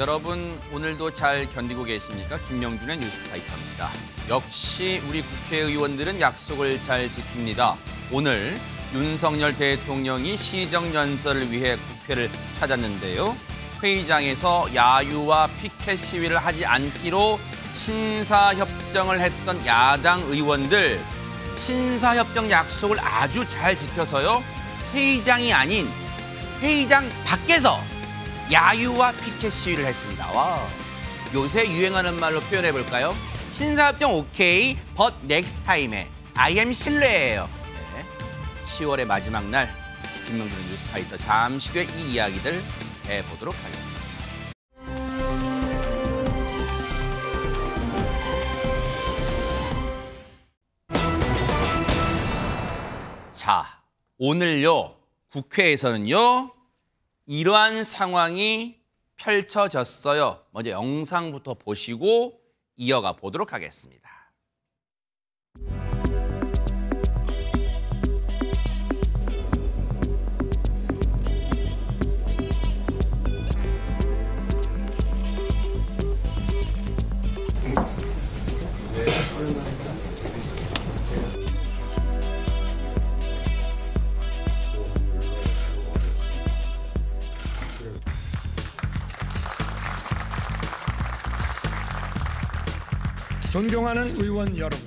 여러분 오늘도 잘 견디고 계십니까? 김명준의 뉴스파이터입니다. 역시 우리 국회의원들은 약속을 잘 지킵니다. 오늘 윤석열 대통령이 시정연설을 위해 국회를 찾았는데요. 회의장에서 야유와 피켓 시위를 하지 않기로 신사협정을 했던 야당 의원들 신사협정 약속을 아주 잘 지켜서요. 회의장이 아닌 회의장 밖에서 야유와 피켓 시위를 했습니다. 와. 요새 유행하는 말로 표현해 볼까요? 신사업종 오케이, 벗넥스 next time에 I am 신뢰예요. 네. 10월의 마지막 날 김명준 뉴스파이터 잠시 후에이 이야기들 해보도록 하겠습니다. 자, 오늘요 국회에서는요 이러한 상황이 펼쳐졌어요. 먼저 영상부터 보시고 이어가 보도록 하겠습니다. 네, 존경하는 의원 여러분,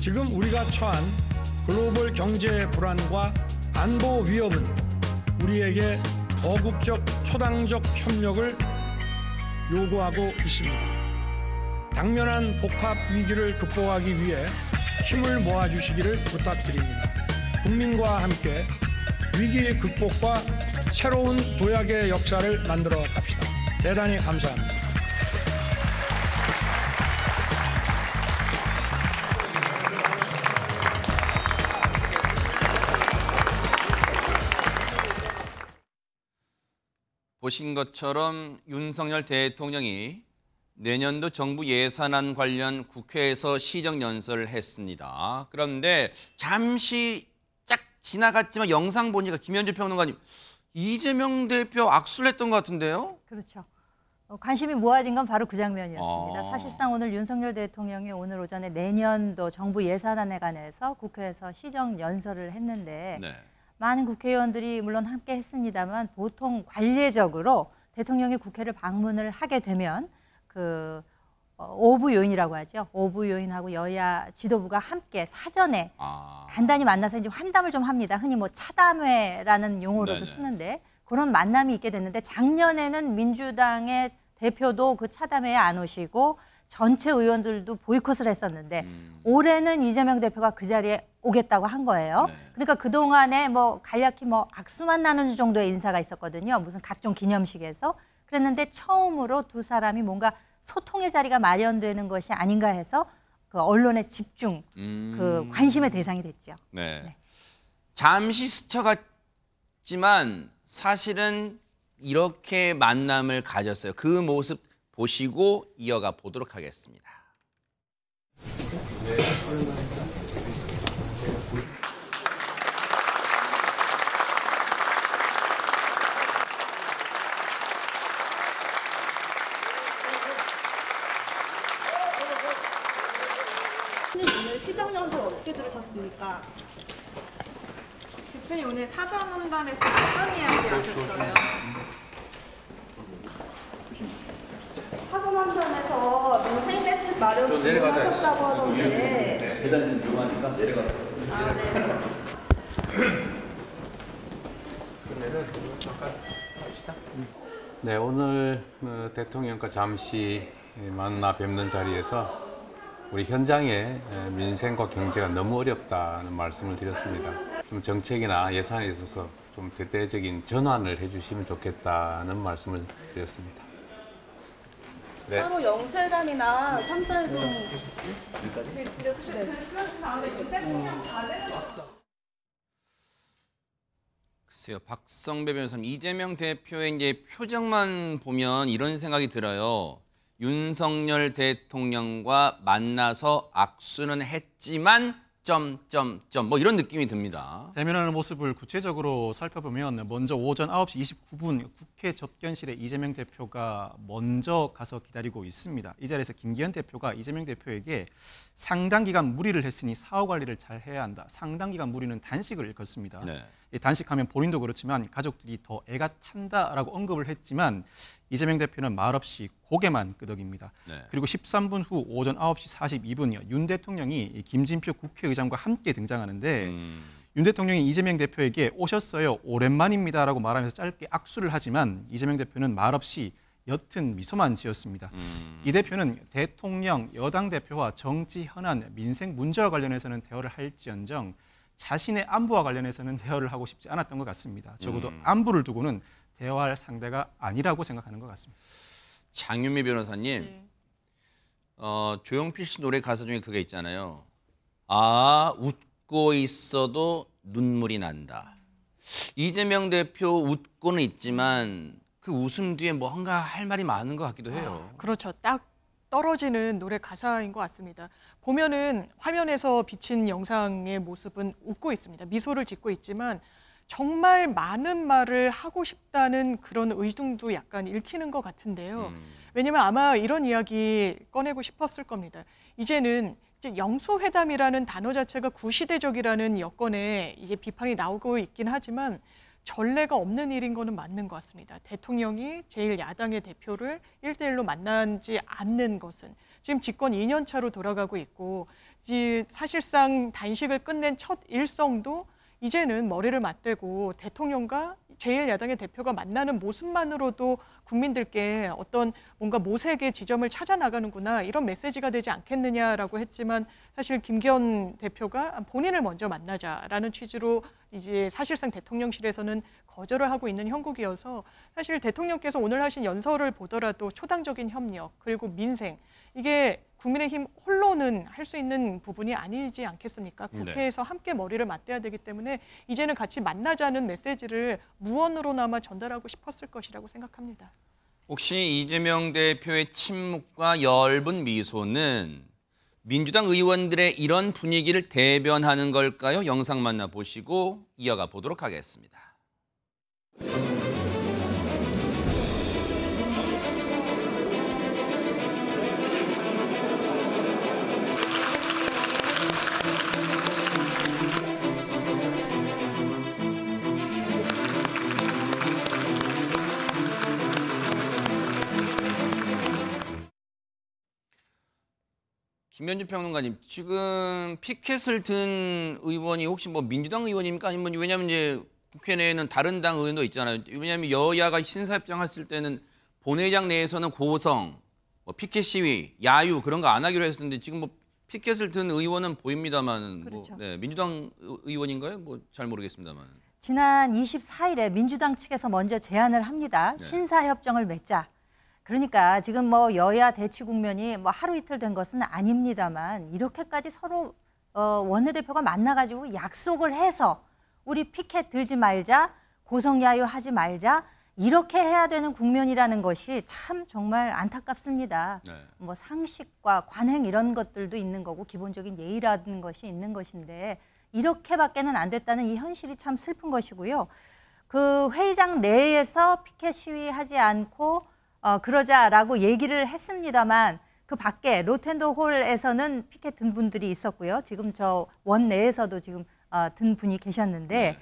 지금 우리가 처한 글로벌 경제 불안과 안보 위협은 우리에게 거국적 초당적 협력을 요구하고 있습니다. 당면한 복합 위기를 극복하기 위해 힘을 모아주시기를 부탁드립니다. 국민과 함께 위기 극복과 새로운 도약의 역사를 만들어 갑시다. 대단히 감사합니다. 보신 것처럼 윤석열 대통령이 내년도 정부 예산안 관련 국회에서 시정연설을 했습니다. 그런데 잠시 쫙 지나갔지만 영상 보니까 김현주 평론가님 이재명 대표 악수를 했던 것 같은데요? 그렇죠. 어, 관심이 모아진 건 바로 그 장면이었습니다. 아... 사실상 오늘 윤석열 대통령이 오늘 오전에 내년도 정부 예산안에 관해서 국회에서 시정 연설을 했는데 네. 많은 국회의원들이 물론 함께 했습니다만 보통 관례적으로 대통령이 국회를 방문을 하게 되면 그 어, 오부 요인이라고 하죠. 오부 요인하고 여야 지도부가 함께 사전에 아. 간단히 만나서 이제 환담을 좀 합니다. 흔히 뭐 차담회라는 용어로도 네네. 쓰는데 그런 만남이 있게 됐는데 작년에는 민주당의 대표도 그 차담회에 안 오시고 전체 의원들도 보이콧을 했었는데 음. 올해는 이재명 대표가 그 자리에 오겠다고 한 거예요. 네. 그러니까 그 동안에 뭐 간략히 뭐 악수만 나누는 정도의 인사가 있었거든요. 무슨 각종 기념식에서 그랬는데 처음으로 두 사람이 뭔가 소통의 자리가 마련되는 것이 아닌가 해서 그 언론의 집중, 그 음. 그 관심의 대상이 됐죠. 네. 네. 잠시 스쳐갔지만 사실은 이렇게 만남을 가졌어요. 그 모습 보시고 이어가 보도록 하겠습니다. 대표님 오늘 사전 험담에서 어떤 이야기 하셨어요? 그렇죠. 마련을 좀내다고 하던데 네, 계단좀 위험하니까 내려가서. 아, 네. 네, 오늘 어, 대통령과 잠시 만나 뵙는 자리에서 우리 현장의 민생과 경제가 너무 어렵다는 말씀을 드렸습니다. 좀 정책이나 예산에 있어서 좀 대대적인 전환을 해주시면 좋겠다는 말씀을 드렸습니다. 네. 따로 영실담이나 삼자에도 근데, 네, 근데 혹시 그플러 다음에 윤대통령 과대는 글쎄요. 박성배 변호사님, 이재명 대표의 이제 표정만 보면 이런 생각이 들어요. 윤석열 대통령과 만나서 악수는 했지만 점점점 뭐 이런 느낌이 듭니다. 대면하는 모습을 구체적으로 살펴보면 먼저 오전 9시 29분 국회 접견실에 이재명 대표가 먼저 가서 기다리고 있습니다. 이 자리에서 김기현 대표가 이재명 대표에게 상당 기간 무리를 했으니 사후 관리를 잘 해야 한다. 상당 기간 무리는 단식을 일습니다 네. 단식하면 본인도 그렇지만 가족들이 더 애가 탄다라고 언급을 했지만 이재명 대표는 말없이 고개만 끄덕입니다. 네. 그리고 13분 후 오전 9시 4 2분윤 대통령이 김진표 국회의장과 함께 등장하는데 음. 윤 대통령이 이재명 대표에게 오셨어요 오랜만입니다라고 말하면서 짧게 악수를 하지만 이재명 대표는 말없이 옅은 미소만 지었습니다. 음. 이 대표는 대통령, 여당 대표와 정치 현안, 민생 문제와 관련해서는 대화를 할지언정 자신의 안부와 관련해서는 대화를 하고 싶지 않았던 것 같습니다. 적어도 음. 안보를 두고는 대화할 상대가 아니라고 생각하는 것 같습니다. 장윤미 변호사님, 네. 어, 조용필 씨 노래 가사 중에 그게 있잖아요. 아 웃고 있어도 눈물이 난다. 이재명 대표 웃고는 있지만 그 웃음 뒤에 뭔가 할 말이 많은 것 같기도 해요. 아, 그렇죠. 딱 떨어지는 노래 가사인 것 같습니다. 보면은 화면에서 비친 영상의 모습은 웃고 있습니다. 미소를 짓고 있지만 정말 많은 말을 하고 싶다는 그런 의중도 약간 읽히는 것 같은데요. 음. 왜냐면 아마 이런 이야기 꺼내고 싶었을 겁니다. 이제는 이제 영수회담이라는 단어 자체가 구시대적이라는 여건에 이제 비판이 나오고 있긴 하지만 전례가 없는 일인 거는 맞는 것 같습니다. 대통령이 제일 야당의 대표를 일대일로 만나지 않는 것은 지금 집권 2년 차로 돌아가고 있고 사실상 단식을 끝낸 첫 일성도 이제는 머리를 맞대고 대통령과 제1야당의 대표가 만나는 모습만으로도 국민들께 어떤 뭔가 모색의 지점을 찾아 나가는구나 이런 메시지가 되지 않겠느냐라고 했지만 사실 김기현 대표가 본인을 먼저 만나자라는 취지로 이제 사실상 대통령실에서는 거절을 하고 있는 형국이어서 사실 대통령께서 오늘 하신 연설을 보더라도 초당적인 협력 그리고 민생 이게 국민의힘 홀로는 할 수 있는 부분이 아니지 않겠습니까? 네. 국회에서 네. 함께 머리를 맞대야 되기 때문에 이제는 같이 만나자는 메시지를 무언으로나마 전달하고 싶었을 것이라고 생각합니다. 혹시 이재명 대표의 침묵과 엷은 미소는 민주당 의원들의 이런 분위기를 대변하는 걸까요? 영상 만나보시고 이어가 보도록 하겠습니다. 김현주 평론가님, 지금 피켓을 든 의원이 혹시 뭐 민주당 의원입니까? 아니면 뭐 왜냐하면 이제 국회 내에는 다른 당 의원도 있잖아요. 왜냐하면 여야가 신사협정 했을 때는 본회의장 내에서는 고성, 뭐 피켓 시위, 야유 그런 거 안 하기로 했었는데 지금 뭐 피켓을 든 의원은 보입니다만 뭐 그렇죠. 뭐, 네, 민주당 의원인가요? 뭐 잘 모르겠습니다만. 지난 24일에 민주당 측에서 먼저 제안을 합니다. 네. 신사협정을 맺자. 그러니까 지금 뭐 여야 대치 국면이 뭐 하루 이틀 된 것은 아닙니다만 이렇게까지 서로 어, 원내대표가 만나가지고 약속을 해서 우리 피켓 들지 말자, 고성야유 하지 말자 이렇게 해야 되는 국면이라는 것이 참 정말 안타깝습니다. 네. 뭐 상식과 관행 이런 것들도 있는 거고 기본적인 예의라는 것이 있는 것인데 이렇게밖에는 안 됐다는 이 현실이 참 슬픈 것이고요. 그 회의장 내에서 피켓 시위하지 않고 어, 그러자라고 얘기를 했습니다만 그 밖에 로텐도 홀에서는 피켓 든 분들이 있었고요. 지금 저 원내에서도 지금 어, 든 분이 계셨는데 네.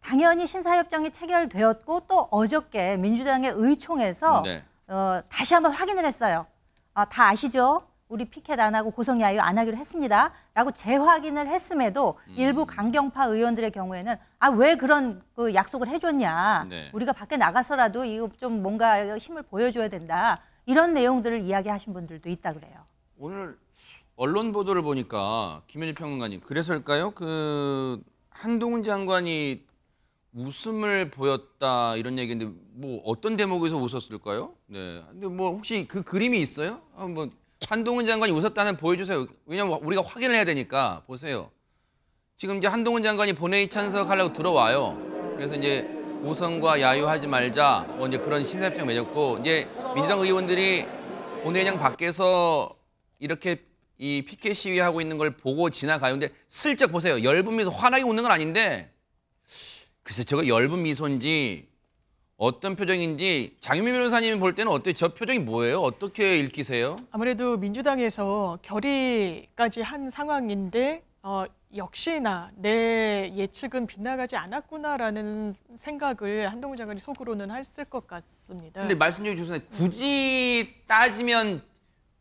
당연히 신사협정이 체결되었고 또 어저께 민주당의 의총에서 네. 어, 다시 한번 확인을 했어요. 아, 다 아시죠? 우리 피켓 안 하고 고성 야유 안 하기로 했습니다. 라고 재확인을 했음에도 음. 일부 강경파 의원들의 경우에는 아, 왜 그런 그 약속을 해줬냐. 네. 우리가 밖에 나가서라도 이거 좀 뭔가 힘을 보여줘야 된다. 이런 내용들을 이야기하신 분들도 있다 그래요. 오늘 언론 보도를 보니까 김현일 평론가님 그래서일까요? 그 한동훈 장관이 웃음을 보였다 이런 얘기인데 뭐 어떤 대목에서 웃었을까요? 네. 근데 뭐 혹시 그 그림이 있어요? 한번 한동훈 장관이 웃었다는 보여주세요. 왜냐면 우리가 확인을 해야 되니까 보세요. 지금 이제 한동훈 장관이 본회의 참석하려고 들어와요. 그래서 이제 우선과 야유하지 말자 뭐 이제 그런 신사협정 맺었고 이제 민주당 의원들이 본회의장 밖에서 이렇게 이 피켓 시위하고 있는 걸 보고 지나가요. 근데 슬쩍 보세요. 열분 미소 환하게 웃는 건 아닌데 글쎄 저거 열분 미소인지 어떤 표정인지 장윤미 변호사님 이볼 때는 어때요? 저 표정이 뭐예요? 어떻게 읽히세요? 아무래도 민주당에서 결의까지 한 상황인데 어, 역시나 내 예측은 빗나가지 않았구나라는 생각을 한동훈 장관이 속으로는 했을 것 같습니다. 근데 말씀 중에 조선에 굳이 따지면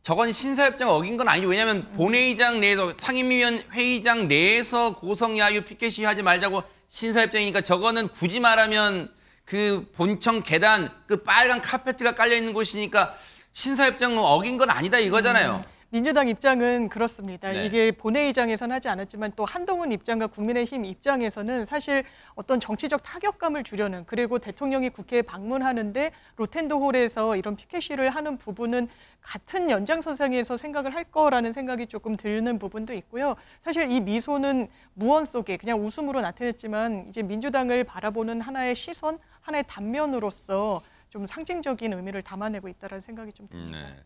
저건 신사협정 어긴 건 아니죠. 왜냐하면 음. 본회의장 내에서 상임위원 회의장 내에서 고성 야유 피켓 시하지 말자고 신사협정이니까 저거는 굳이 말하면 그 본청 계단 그 빨간 카페트가 깔려 있는 곳이니까 신사협정은 어긴 건 아니다 이거잖아요. 음. 민주당 입장은 그렇습니다. 네. 이게 본회의장에서는 하지 않았지만 또 한동훈 입장과 국민의힘 입장에서는 사실 어떤 정치적 타격감을 주려는 그리고 대통령이 국회에 방문하는데 로텐도 홀에서 이런 피켓시를 하는 부분은 같은 연장선상에서 생각을 할 거라는 생각이 조금 드는 부분도 있고요. 사실 이 미소는 무언 속에 그냥 웃음으로 나타냈지만 이제 민주당을 바라보는 하나의 시선 하나의 단면으로서 좀 상징적인 의미를 담아내고 있다는 생각이 좀 듭니다. 음, 네.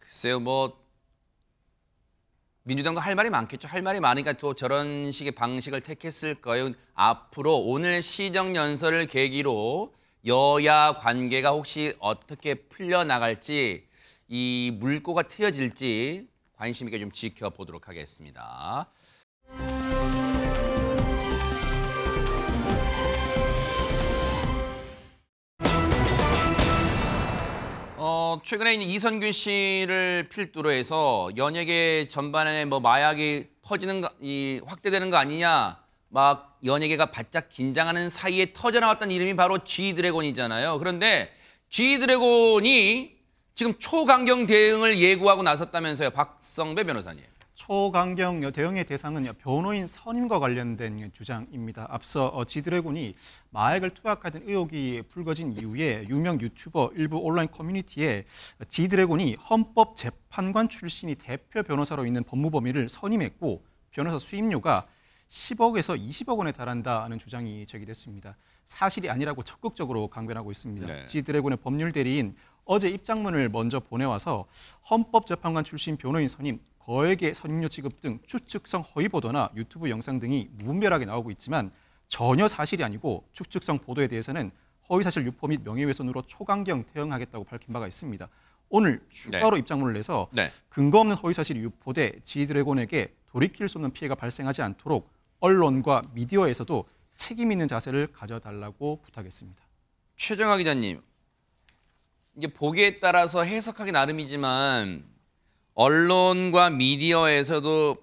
글쎄요, 뭐 민주당도 할 말이 많겠죠. 할 말이 많으니까 또 저런 식의 방식을 택했을까요? 앞으로 오늘 시정 연설을 계기로 여야 관계가 혹시 어떻게 풀려나갈지 이 물꼬가 트여질지 관심 있게 좀 지켜보도록 하겠습니다. 어, 최근에 이선균 씨를 필두로 해서 연예계 전반에 뭐 마약이 퍼지는 거, 이 확대되는 거 아니냐 막 연예계가 바짝 긴장하는 사이에 터져 나왔던 이름이 바로 G 드래곤이잖아요. 그런데 G 드래곤이 지금 초강경 대응을 예고하고 나섰다면서요, 박성배 변호사님. 소강경 대응의 대상은 변호인 선임과 관련된 주장입니다. 앞서 어, 지드래곤이 마약을 투약하던 의혹이 불거진 이후에 유명 유튜버 일부 온라인 커뮤니티에 어, 지드래곤이 헌법재판관 출신이 대표 변호사로 있는 법무법인을 선임했고 변호사 수임료가 10억에서 20억 원에 달한다는 주장이 제기됐습니다. 사실이 아니라고 적극적으로 강변하고 있습니다. 네. 지드래곤의 법률 대리인 어제 입장문을 먼저 보내와서 헌법재판관 출신 변호인 선임 거액의 선임료 지급 등 추측성 허위 보도나 유튜브 영상 등이 무분별하게 나오고 있지만 전혀 사실이 아니고 추측성 보도에 대해서는 허위사실 유포 및 명예훼손으로 초강경 대응하겠다고 밝힌 바가 있습니다. 오늘 추가로 네. 입장문을 내서 네. 근거 없는 허위사실 유포돼 지드래곤에게 돌이킬 수 없는 피해가 발생하지 않도록 언론과 미디어에서도 책임 있는 자세를 가져달라고 부탁했습니다. 최정아 기자님, 이게 보기에 따라서 해석하기 나름이지만 언론과 미디어에서도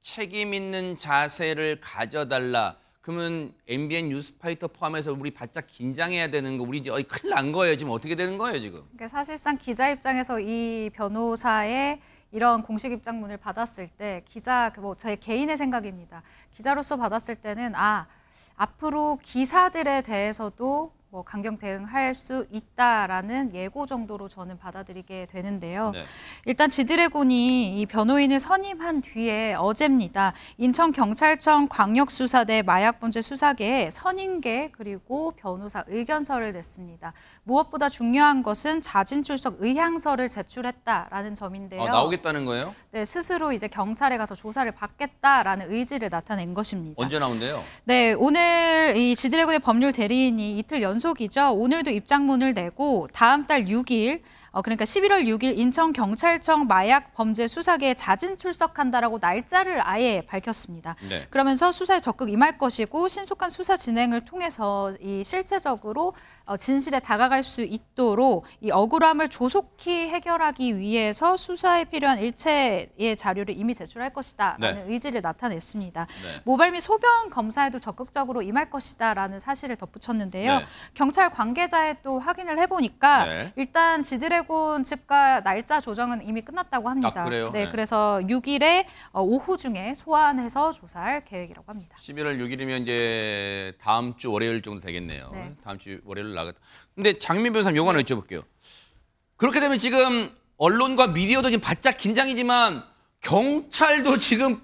책임 있는 자세를 가져달라. 그러면 MBN 뉴스파이터 포함해서 우리 바짝 긴장해야 되는 거 우리 이제 큰일 난 거예요. 지금 어떻게 되는 거예요, 지금? 그러니까 사실상 기자 입장에서 이 변호사의 이런 공식 입장문을 받았을 때 기자 그 뭐제 개인의 생각입니다. 기자로서 받았을 때는 아 앞으로 기사들에 대해서도 뭐 강경 대응할 수 있다라는 예고 정도로 저는 받아들이게 되는데요. 네. 일단 지드래곤이 이 변호인을 선임한 뒤에 어제입니다. 인천경찰청 광역수사대 마약범죄 수사계에 선임계 그리고 변호사 의견서를 냈습니다. 무엇보다 중요한 것은 자진 출석 의향서를 제출했다라는 점인데요. 아, 나오겠다는 거예요? 네, 스스로 이제 경찰에 가서 조사를 받겠다라는 의지를 나타낸 것입니다. 언제 나온대요? 네, 오늘 이 지드래곤의 법률 대리인이 이틀 연 연속이죠. 오늘도 입장문을 내고 다음 달 6일 어, 그러니까 11월 6일 인천 경찰청 마약 범죄 수사계에 자진 출석한다라고 날짜를 아예 밝혔습니다. 네. 그러면서 수사에 적극 임할 것이고 신속한 수사 진행을 통해서 이 실체적으로 어, 진실에 다가갈 수 있도록 이 억울함을 조속히 해결하기 위해서 수사에 필요한 일체의 자료를 이미 제출할 것이다라는 네. 의지를 나타냈습니다. 네. 모발 및 소변 검사에도 적극적으로 임할 것이다라는 사실을 덧붙였는데요. 네. 경찰 관계자에 또 확인을 해보니까 네. 일단 지들의 롯데곤집과 날짜 조정은 이미 끝났다고 합니다. 아, 그래요? 네, 네, 그래서 6일에 어, 오후 중에 소환해서 조사할 계획이라고 합니다. 11월 6일이면 이제 다음 주 월요일 정도 되겠네요. 네. 다음 주 월요일 나갔 근데 장민 변호사님 요거 하나 여쭤볼게요. 그렇게 되면 지금 언론과 미디어도 지금 바짝 긴장이지만 경찰도 지금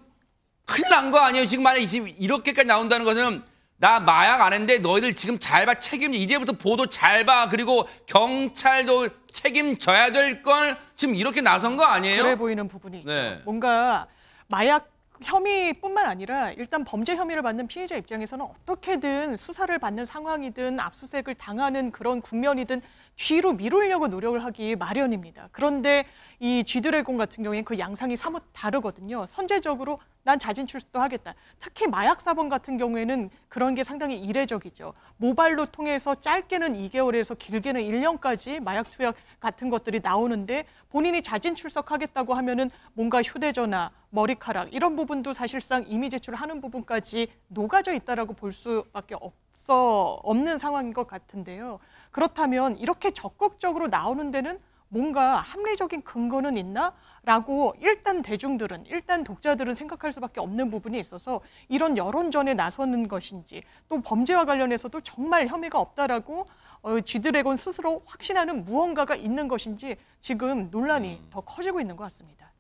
큰일 난거 아니에요. 지금 만약에 지금 이렇게까지 나온다는 것은 나 마약 아는데 너희들 지금 잘 봐책임 이제부터 보도 잘 봐 그리고 경찰도 책임져야 될 걸 지금 이렇게 나선 거 아니에요? 그래 보이는 부분이 있죠. 네. 뭔가 마약 혐의뿐만 아니라 일단 범죄 혐의를 받는 피해자 입장에서는 어떻게든 수사를 받는 상황이든 압수색을 당하는 그런 국면이든 뒤로 미루려고 노력을 하기 마련입니다. 그런데 이 쥐드래곤 같은 경우에는 그 양상이 사뭇 다르거든요. 선제적으로 난 자진 출소도 하겠다. 특히 마약 사범 같은 경우에는 그런 게 상당히 이례적이죠. 모발로 통해서 짧게는 2개월에서 길게는 1년까지 마약 투약 같은 것들이 나오는데 본인이 자진 출석하겠다고 하면은 뭔가 휴대전화, 머리카락 이런 부분도 사실상 이미 제출하는 부분까지 녹아져 있다라고 볼 수밖에 없. 어 없는 상황인 것 같은데요. 그렇다면 이렇게 적극적으로 나오는 데는 뭔가 합리적인 근거는 있나? 라고 일단 대중들은, 일단 독자들은 생각할 수밖에 없는 부분이 있어서 이런 여론전에 나서는 것인지 또 범죄와 관련해서도 정말 혐의가 없다라고 어, 지드래곤 스스로 확신하는 무언가가 있는 것인지 지금 논란이 음. 더 커지고 있는 것 같습니다.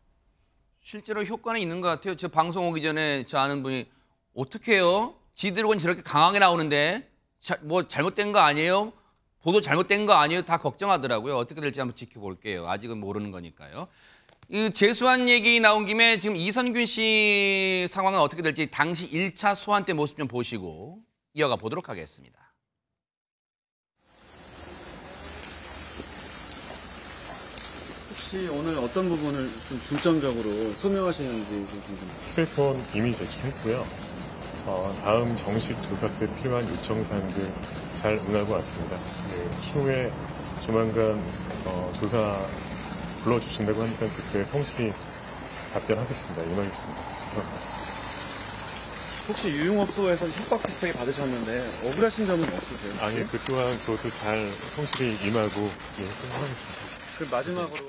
실제로 효과는 있는 것 같아요. 저 방송 오기 전에 저 아는 분이 어떻게 해요? 지드래곤 저렇게 강하게 나오는데 자, 뭐 잘못된 거 아니에요? 보도 잘못된 거 아니에요? 다 걱정하더라고요. 어떻게 될지 한번 지켜볼게요. 아직은 모르는 거니까요. 이 재수한 얘기 나온 김에 지금 이선균 씨 상황은 어떻게 될지 당시 1차 소환 때 모습 좀 보시고 이어가 보도록 하겠습니다. 혹시 오늘 어떤 부분을 좀 중점적으로 소명하시는지 궁금합니다. 휴대폰 이미 제출했고요. 어, 다음 정식 조사 때 필요한 요청 사항들 잘응하고 왔습니다. 네, 추후에 조만간 어, 조사 불러주신다고 하니까 그때 성실히 답변하겠습니다. 임하겠습니다. 죄송합니다 혹시 유흥업소에서 협박 비슷하게 받으셨는데 억울하신 점은 없으세요? 아니 그 또한 그것도 잘 성실히 임하고 예, 끝 하겠습니다. 그 마지막으로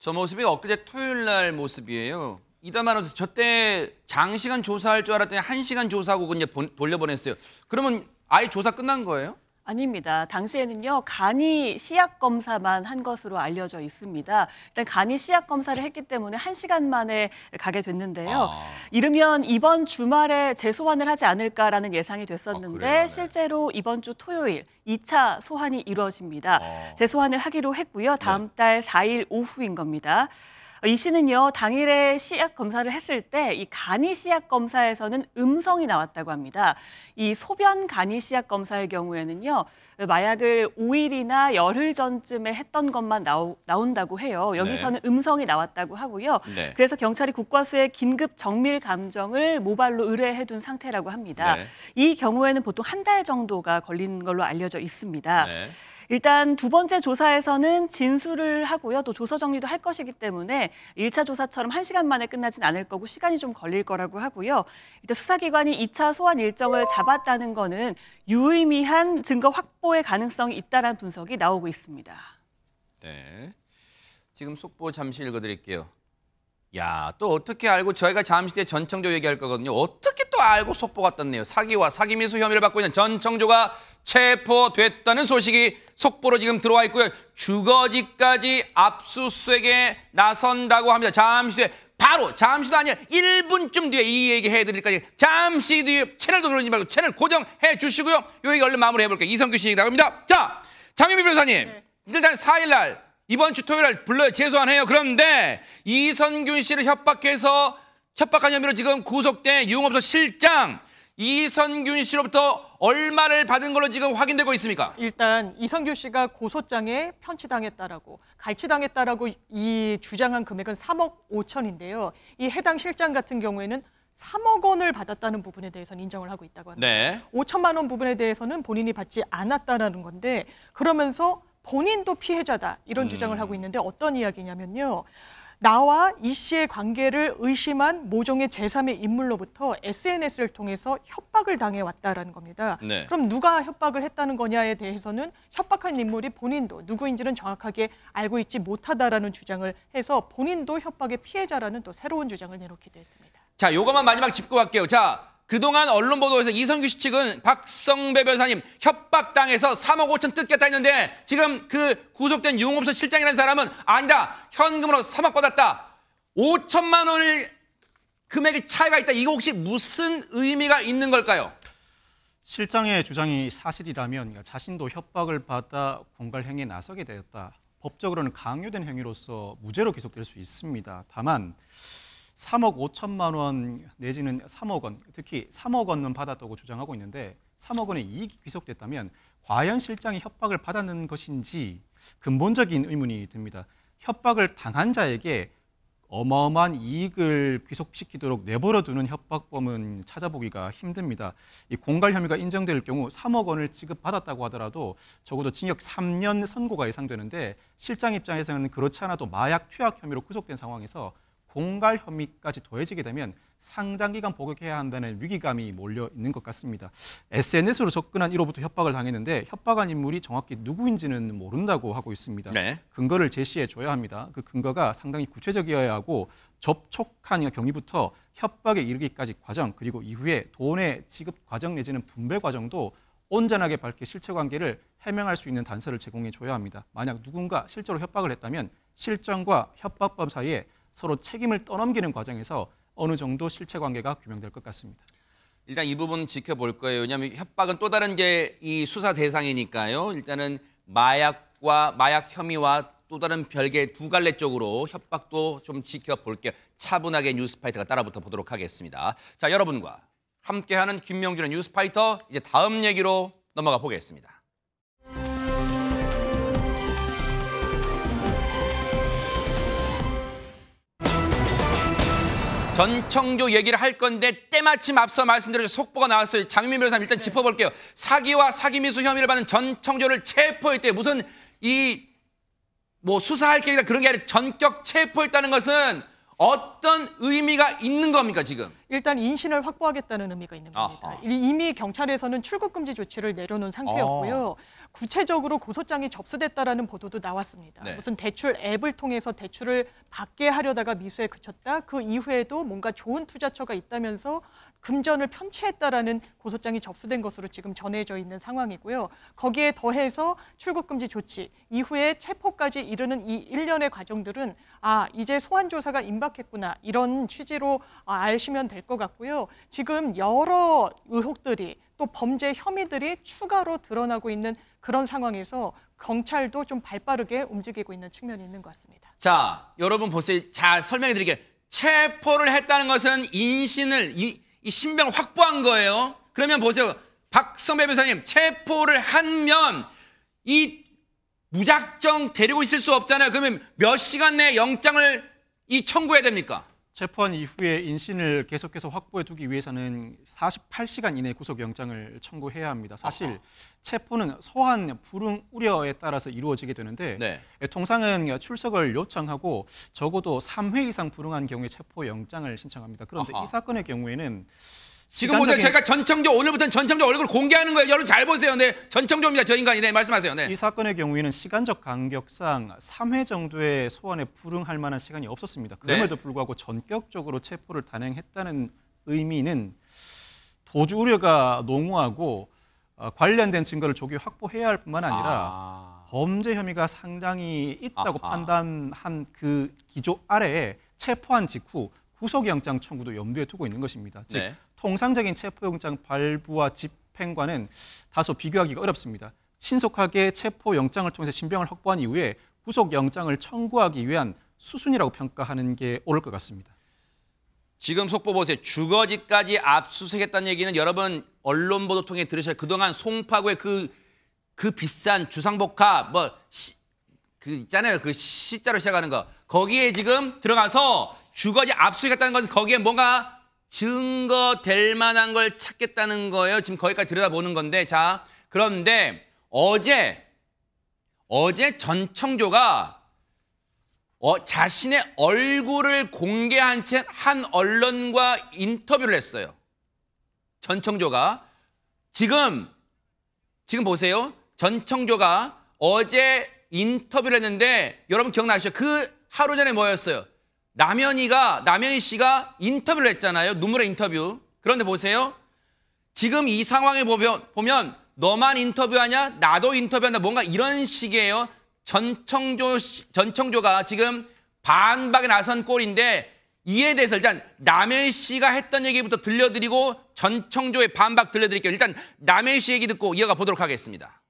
저 모습이 엊그제 토요일 날 모습이에요. 이다말하면서 저때 장시간 조사할 줄 알았더니 한시간 조사하고 그냥 돌려보냈어요. 그러면 아예 조사 끝난 거예요? 아닙니다. 당시에는요, 간이 시약 검사만 한 것으로 알려져 있습니다. 일단 간이 시약 검사를 했기 때문에 한시간 만에 가게 됐는데요. 아. 이르면 이번 주말에 재소환을 하지 않을까라는 예상이 됐었는데 아, 네. 실제로 이번 주 토요일 2차 소환이 이루어집니다. 아. 재소환을 하기로 했고요. 다음 네. 달 4일 오후인 겁니다. 이 씨는요 당일에 시약 검사를 했을 때 이 간이 시약 검사에서는 음성이 나왔다고 합니다. 이 소변 간이 시약 검사의 경우에는요 마약을 5일이나 열흘 전쯤에 했던 것만 나오, 나온다고 해요. 네. 여기서는 네. 음성이 나왔다고 하고요. 네. 그래서 경찰이 국과수의 긴급 정밀 감정을 모발로 의뢰해둔 상태라고 합니다. 네. 이 경우에는 보통 한 달 정도가 걸린 걸로 알려져 있습니다. 네. 일단 두 번째 조사에서는 진술을 하고요. 또 조서 정리도 할 것이기 때문에 일차 조사처럼 한시간 만에 끝나진 않을 거고 시간이 좀 걸릴 거라고 하고요. 일단 수사기관이 이차 소환 일정을 잡았다는 거는 유의미한 증거 확보의 가능성이 있다는 분석이 나오고 있습니다. 네. 지금 속보 잠시 읽어드릴게요. 야, 또 어떻게 알고 저희가 잠시 뒤 전청조 얘기할 거거든요. 어떻게 또 알고 속보가 떴네요. 사기와 사기 미수 혐의를 받고 있는 전청조가 체포됐다는 소식이 속보로 지금 들어와 있고요. 주거지까지 압수수색에 나선다고 합니다. 잠시 뒤에 바로 잠시도 아니야 1분쯤 뒤에 이 얘기 해드릴까지 잠시 뒤에 채널도 돌리지 말고 채널 고정해 주시고요. 요 얘기 얼른 마무리 해볼게요. 이성규 씨 얘기 나갑니다. 자장윤미 변호사님 네. 일단 4일날 이번 주 토요일 날 불러 요죄송환해요 그런데 이선균 씨를 협박해서 협박한 혐의로 지금 구속된 유흥업소 실장 이선균 씨로부터 얼마를 받은 걸로 지금 확인되고 있습니까? 일단 이성규 씨가 고소장에 편취당했다라고 갈취당했다라고 이 주장한 금액은 3억 5천인데요. 이 해당 실장 같은 경우에는 3억 원을 받았다는 부분에 대해서는 인정을 하고 있다고 합니다. 네. 5천만 원 부분에 대해서는 본인이 받지 않았다라는 건데 그러면서 본인도 피해자다 이런 음. 주장을 하고 있는데 어떤 이야기냐면요. 나와 이 씨의 관계를 의심한 모종의 제3의 인물로부터 SNS를 통해서 협박을 당해왔다라는 겁니다. 네. 그럼 누가 협박을 했다는 거냐에 대해서는 협박한 인물이 본인도 누구인지는 정확하게 알고 있지 못하다라는 주장을 해서 본인도 협박의 피해자라는 또 새로운 주장을 내놓기도 했습니다. 자, 요거만 마지막 짚고 갈게요. 자, 그동안 언론 보도에서 이성규 씨 측은 박성배 변사님 협박당해서 3억 5천 뜯겠다 했는데 지금 그 구속된 용업소 실장이라는 사람은 아니다. 현금으로 3억 받았다. 5천만 원을 금액의 차이가 있다. 이거 혹시 무슨 의미가 있는 걸까요? 실장의 주장이 사실이라면 그러니까 자신도 협박을 받아 공갈 행위에 나서게 되었다. 법적으로는 강요된 행위로서 무죄로 계속될수 있습니다. 다만 3억 5천만 원 내지는 3억 원, 특히 3억 원은 받았다고 주장하고 있는데 3억 원의 이익이 귀속됐다면 과연 실장이 협박을 받았는 것인지 근본적인 의문이 듭니다. 협박을 당한 자에게 어마어마한 이익을 귀속시키도록 내버려두는 협박범은 찾아보기가 힘듭니다. 이 공갈 혐의가 인정될 경우 3억 원을 지급받았다고 하더라도 적어도 징역 3년 선고가 예상되는데 실장 입장에서는 그렇지 않아도 마약 투약 혐의로 구속된 상황에서 공갈 혐의까지 더해지게 되면 상당 기간 복역해야 한다는 위기감이 몰려 있는 것 같습니다. SNS로 접근한 이로부터 협박을 당했는데 협박한 인물이 정확히 누구인지는 모른다고 하고 있습니다. 네. 근거를 제시해 줘야 합니다. 그 근거가 상당히 구체적이어야 하고 접촉한 경위부터 협박에 이르기까지 과정 그리고 이후에 돈의 지급 과정 내지는 분배 과정도 온전하게 밝게 실체 관계를 해명할 수 있는 단서를 제공해 줘야 합니다. 만약 누군가 실제로 협박을 했다면 실정과 협박범 사이에 서로 책임을 떠넘기는 과정에서 어느 정도 실체 관계가 규명될 것 같습니다. 일단 이 부분 지켜볼 거예요. 왜냐하면 협박은 또 다른 게 이 수사 대상이니까요. 일단은 마약과 마약 혐의와 또 다른 별개 두 갈래 쪽으로 협박도 좀 지켜볼게요. 차분하게 뉴스파이터가 따라붙어 보도록 하겠습니다. 자 여러분과 함께하는 김명준의 뉴스파이터 이제 다음 얘기로 넘어가 보겠습니다. 전청조 얘기를 할 건데 때마침 앞서 말씀드린 속보가 나왔어요. 장민 변호사님 일단 네. 짚어볼게요. 사기와 사기미수 혐의를 받는 전청조를 체포했대요. 무슨 이 뭐 수사할 계획이다 그런 게 아니라 전격 체포했다는 것은 어떤 의미가 있는 겁니까 지금? 일단 인신을 확보하겠다는 의미가 있는 겁니다. 아하. 이미 경찰에서는 출국 금지 조치를 내려놓은 상태였고요. 아 구체적으로 고소장이 접수됐다라는 보도도 나왔습니다. 네. 무슨 대출 앱을 통해서 대출을 받게 하려다가 미수에 그쳤다. 그 이후에도 뭔가 좋은 투자처가 있다면서 금전을 편취했다라는 고소장이 접수된 것으로 지금 전해져 있는 상황이고요. 거기에 더해서 출국 금지 조치 이후에 체포까지 이르는 이 일련의 과정들은 아 이제 소환 조사가 임박했구나 이런 취지로 아, 아시면 될 것 같고요. 지금 여러 의혹들이 또 범죄 혐의들이 추가로 드러나고 있는 그런 상황에서 경찰도 좀 발빠르게 움직이고 있는 측면이 있는 것 같습니다. 자, 여러분 보세요. 자, 설명해 드릴게 체포를 했다는 것은 인신을 이, 이신병 확보한 거예요. 그러면 보세요. 박성배 변호사님, 체포를 하면 이 무작정 데리고 있을 수 없잖아요. 그러면 몇 시간 내에 영장을 이 청구해야 됩니까? 체포한 이후에 인신을 계속해서 확보해 두기 위해서는 48시간 이내 구속영장을 청구해야 합니다. 사실 아하. 체포는 소환 불응 우려에 따라서 이루어지게 되는데 네. 예, 통상은 출석을 요청하고 적어도 3회 이상 불응한 경우에 체포영장을 신청합니다. 그런데 아하. 이 사건의 경우에는 지금 보세요. 제가 전청조 오늘부터는 전청조 얼굴 공개하는 거예요. 여러분 잘 보세요. 네, 전청조입니다. 저 인간이 네 말씀하세요. 네. 이 사건의 경우에는 시간적 간격상 3회 정도의 소환에 불응할 만한 시간이 없었습니다. 네. 그럼에도 네. 불구하고 전격적으로 체포를 단행했다는 의미는 도주 우려가 농후하고 어, 관련된 증거를 조기 확보해야 할 뿐만 아니라 아... 범죄 혐의가 상당히 있다고 아하. 판단한 그 기조 아래에 체포한 직후 구속영장 청구도 염두에 두고 있는 것입니다. 즉 네. 통상적인 체포영장 발부와 집행과는 다소 비교하기가 어렵습니다. 신속하게 체포영장을 통해서 신병을 확보한 이후에 구속영장을 청구하기 위한 수순이라고 평가하는 게 옳을 것 같습니다. 지금 속보 보세요. 주거지까지 압수수색했다는 얘기는 여러분 언론 보도 통해 들으셔 그동안 송파구의 그, 그 비싼 주상복합 뭐 시, 그 있잖아요. 그 시자로 시작하는 거. 거기에 지금 들어가서 주거지 압수수색했다는 것은 거기에 뭔가 증거될 만한 걸 찾겠다는 거예요. 지금 거기까지 들여다보는 건데 자 그런데 어제 어제 전청조가 어, 자신의 얼굴을 공개한 채 한 언론과 인터뷰를 했어요. 전청조가 지금 지금 보세요. 전청조가 어제 인터뷰를 했는데 여러분 기억나시죠? 그 하루 전에 뭐였어요? 남현이가 남현희 씨가 인터뷰를 했잖아요. 눈물의 인터뷰. 그런데 보세요. 지금 이 상황에 보면 보면 너만 인터뷰하냐? 나도 인터뷰한다. 뭔가 이런 식이에요. 전청조 전청조가 지금 반박에 나선 꼴인데 이에 대해서 일단 남현 씨가 했던 얘기부터 들려드리고 전청조의 반박 들려드릴게요. 일단 남현 씨 얘기 듣고 이어가 보도록 하겠습니다.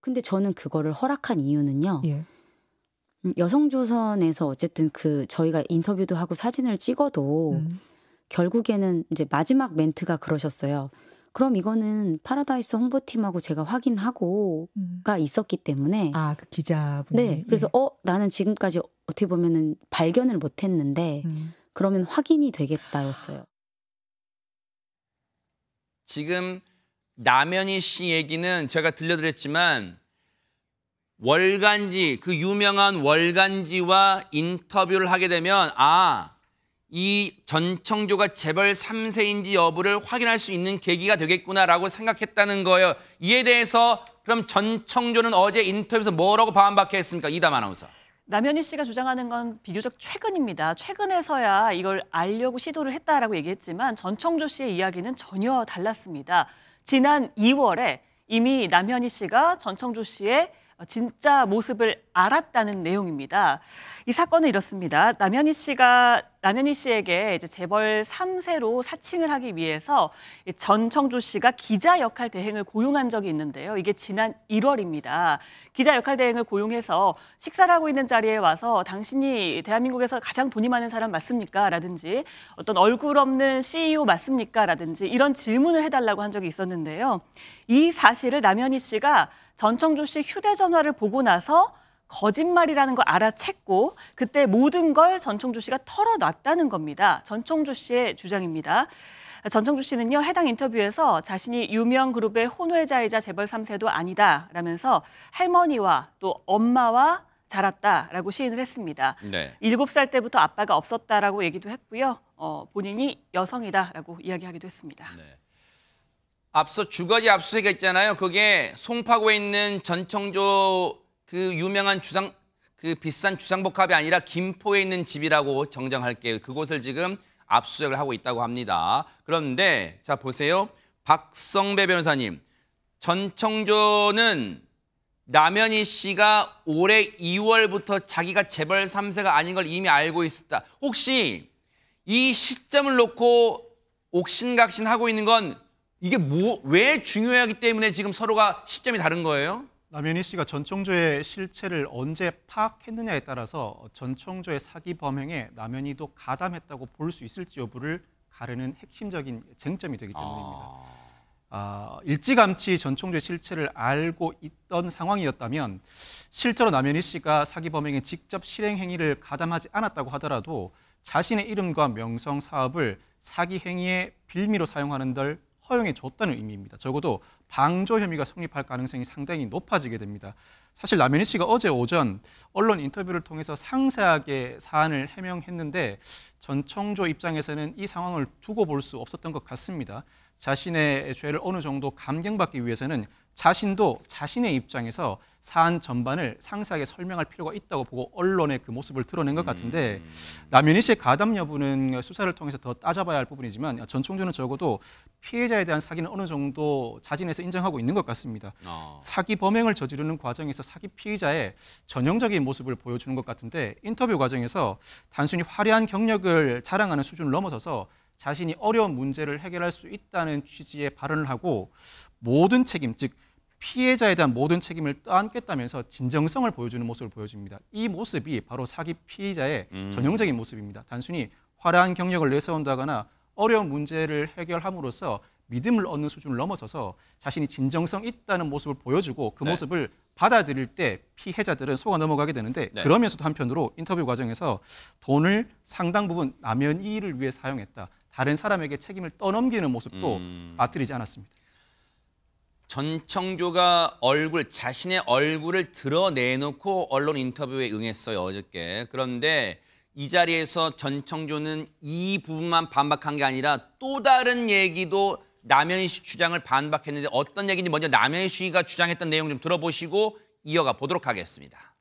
근데 저는 그거를 허락한 이유는요. 예. 음, 여성조선에서 어쨌든 그 저희가 인터뷰도 하고 사진을 찍어도 음. 결국에는 이제 마지막 멘트가 그러셨어요. 그럼 이거는 파라다이스 홍보팀하고 제가 확인하고가 음. 있었기 때문에 아그 기자분 네 그래서 예. 어 나는 지금까지 어떻게 보면은 발견을 못했는데 음. 그러면 확인이 되겠다였어요. 지금 남현희 씨 얘기는 제가 들려드렸지만 월간지, 그 유명한 월간지와 인터뷰를 하게 되면 아, 이 전청조가 재벌 3세인지 여부를 확인할 수 있는 계기가 되겠구나라고 생각했다는 거예요. 이에 대해서 그럼 전청조는 어제 인터뷰에서 뭐라고 반박해 했습니까? 이담 아나운서. 남현희 씨가 주장하는 건 비교적 최근입니다. 최근에서야 이걸 알려고 시도를 했다라고 얘기했지만 전청조 씨의 이야기는 전혀 달랐습니다. 지난 2월에 이미 남현희 씨가 전청조 씨의 어, 진짜 모습을 알았다는 내용입니다. 이 사건은 이렇습니다. 남현희 씨가 나는희 씨에게 이제 재벌 3세로 사칭을 하기 위해서 전 청조 씨가 기자 역할 대행을 고용한 적이 있는데요. 이게 지난 1월입니다. 기자 역할 대행을 고용해서 식사를 하고 있는 자리에 와서 당신이 대한민국에서 가장 돈이 많은 사람 맞습니까? 라든지 어떤 얼굴 없는 CEO 맞습니까? 라든지 이런 질문을 해달라고 한 적이 있었는데요. 이 사실을 남현희 씨가 전청조 씨 휴대전화를 보고 나서 거짓말이라는 걸 알아챘고 그때 모든 걸 전청조 씨가 털어놨다는 겁니다. 전청조 씨의 주장입니다. 전청주 씨는요 해당 인터뷰에서 자신이 유명 그룹의 혼외자이자 재벌 3세도 아니다 라면서 할머니와 또 엄마와 자랐다라고 시인을 했습니다. 네. 7살 때부터 아빠가 없었다라고 얘기도 했고요. 어, 본인이 여성이다라고 이야기하기도 했습니다. 네. 앞서 주거지 압수수색했잖아요. 그게 송파구에 있는 전청조 그 유명한 주상 그 비싼 주상복합이 아니라 김포에 있는 집이라고 정정할게요. 그곳을 지금 압수수색을 하고 있다고 합니다. 그런데 자 보세요. 박성배 변호사님. 전청조는 남현희 씨가 올해 2월부터 자기가 재벌 3세가 아닌 걸 이미 알고 있었다. 혹시 이 시점을 놓고 옥신각신하고 있는 건 이게 뭐, 왜 중요하기 때문에 지금 서로가 시점이 다른 거예요? 남현희 씨가 전총조의 실체를 언제 파악했느냐에 따라서 전총조의 사기 범행에 남현희도 가담했다고 볼 수 있을지 여부를 가르는 핵심적인 쟁점이 되기 때문입니다. 아... 아, 일찌감치 전총조의 실체를 알고 있던 상황이었다면 실제로 남현희 씨가 사기 범행에 직접 실행 행위를 가담하지 않았다고 하더라도 자신의 이름과 명성 사업을 사기 행위의 빌미로 사용하는 덜 허용해 줬다는 의미입니다. 적어도 방조 혐의가 성립할 가능성이 상당히 높아지게 됩니다. 사실 남현희 씨가 어제 오전 언론 인터뷰를 통해서 상세하게 사안을 해명했는데 전청조 입장에서는 이 상황을 두고 볼 수 없었던 것 같습니다. 자신의 죄를 어느 정도 감경받기 위해서는 자신도 자신의 입장에서 사안 전반을 상세하게 설명할 필요가 있다고 보고 언론의 그 모습을 드러낸 것 같은데 음. 남윤희 씨의 가담 여부는 수사를 통해서 더 따져봐야 할 부분이지만 전 총재는 적어도 피해자에 대한 사기는 어느 정도 자진해서 인정하고 있는 것 같습니다. 어. 사기 범행을 저지르는 과정에서 사기 피해자의 전형적인 모습을 보여주는 것 같은데 인터뷰 과정에서 단순히 화려한 경력을 자랑하는 수준을 넘어서서 자신이 어려운 문제를 해결할 수 있다는 취지의 발언을 하고 모든 책임, 즉 피해자에 대한 모든 책임을 떠안겠다면서 진정성을 보여주는 모습을 보여줍니다. 이 모습이 바로 사기 피해자의 음. 전형적인 모습입니다. 단순히 화려한 경력을 내세운다거나 어려운 문제를 해결함으로써 믿음을 얻는 수준을 넘어서서 자신이 진정성 있다는 모습을 보여주고 그 네. 모습을 받아들일 때 피해자들은 속아 넘어가게 되는데 네. 그러면서도 한편으로 인터뷰 과정에서 돈을 상당 부분 남의 이익을 위해 사용했다. 다른 사람에게 책임을 떠넘기는 모습도 음. 아뜨리지 않았습니다. 전청조가 얼굴 자신의 얼굴을 드러내놓고 언론 인터뷰에 응했어요 어저께. 그런데 이 자리에서 전청조는 이 부분만 반박한 게 아니라 또 다른 얘기도 남현희 씨 주장을 반박했는데 어떤 얘기인지 먼저 남현희 씨가 주장했던 내용 좀 들어보시고 이어가 보도록 하겠습니다.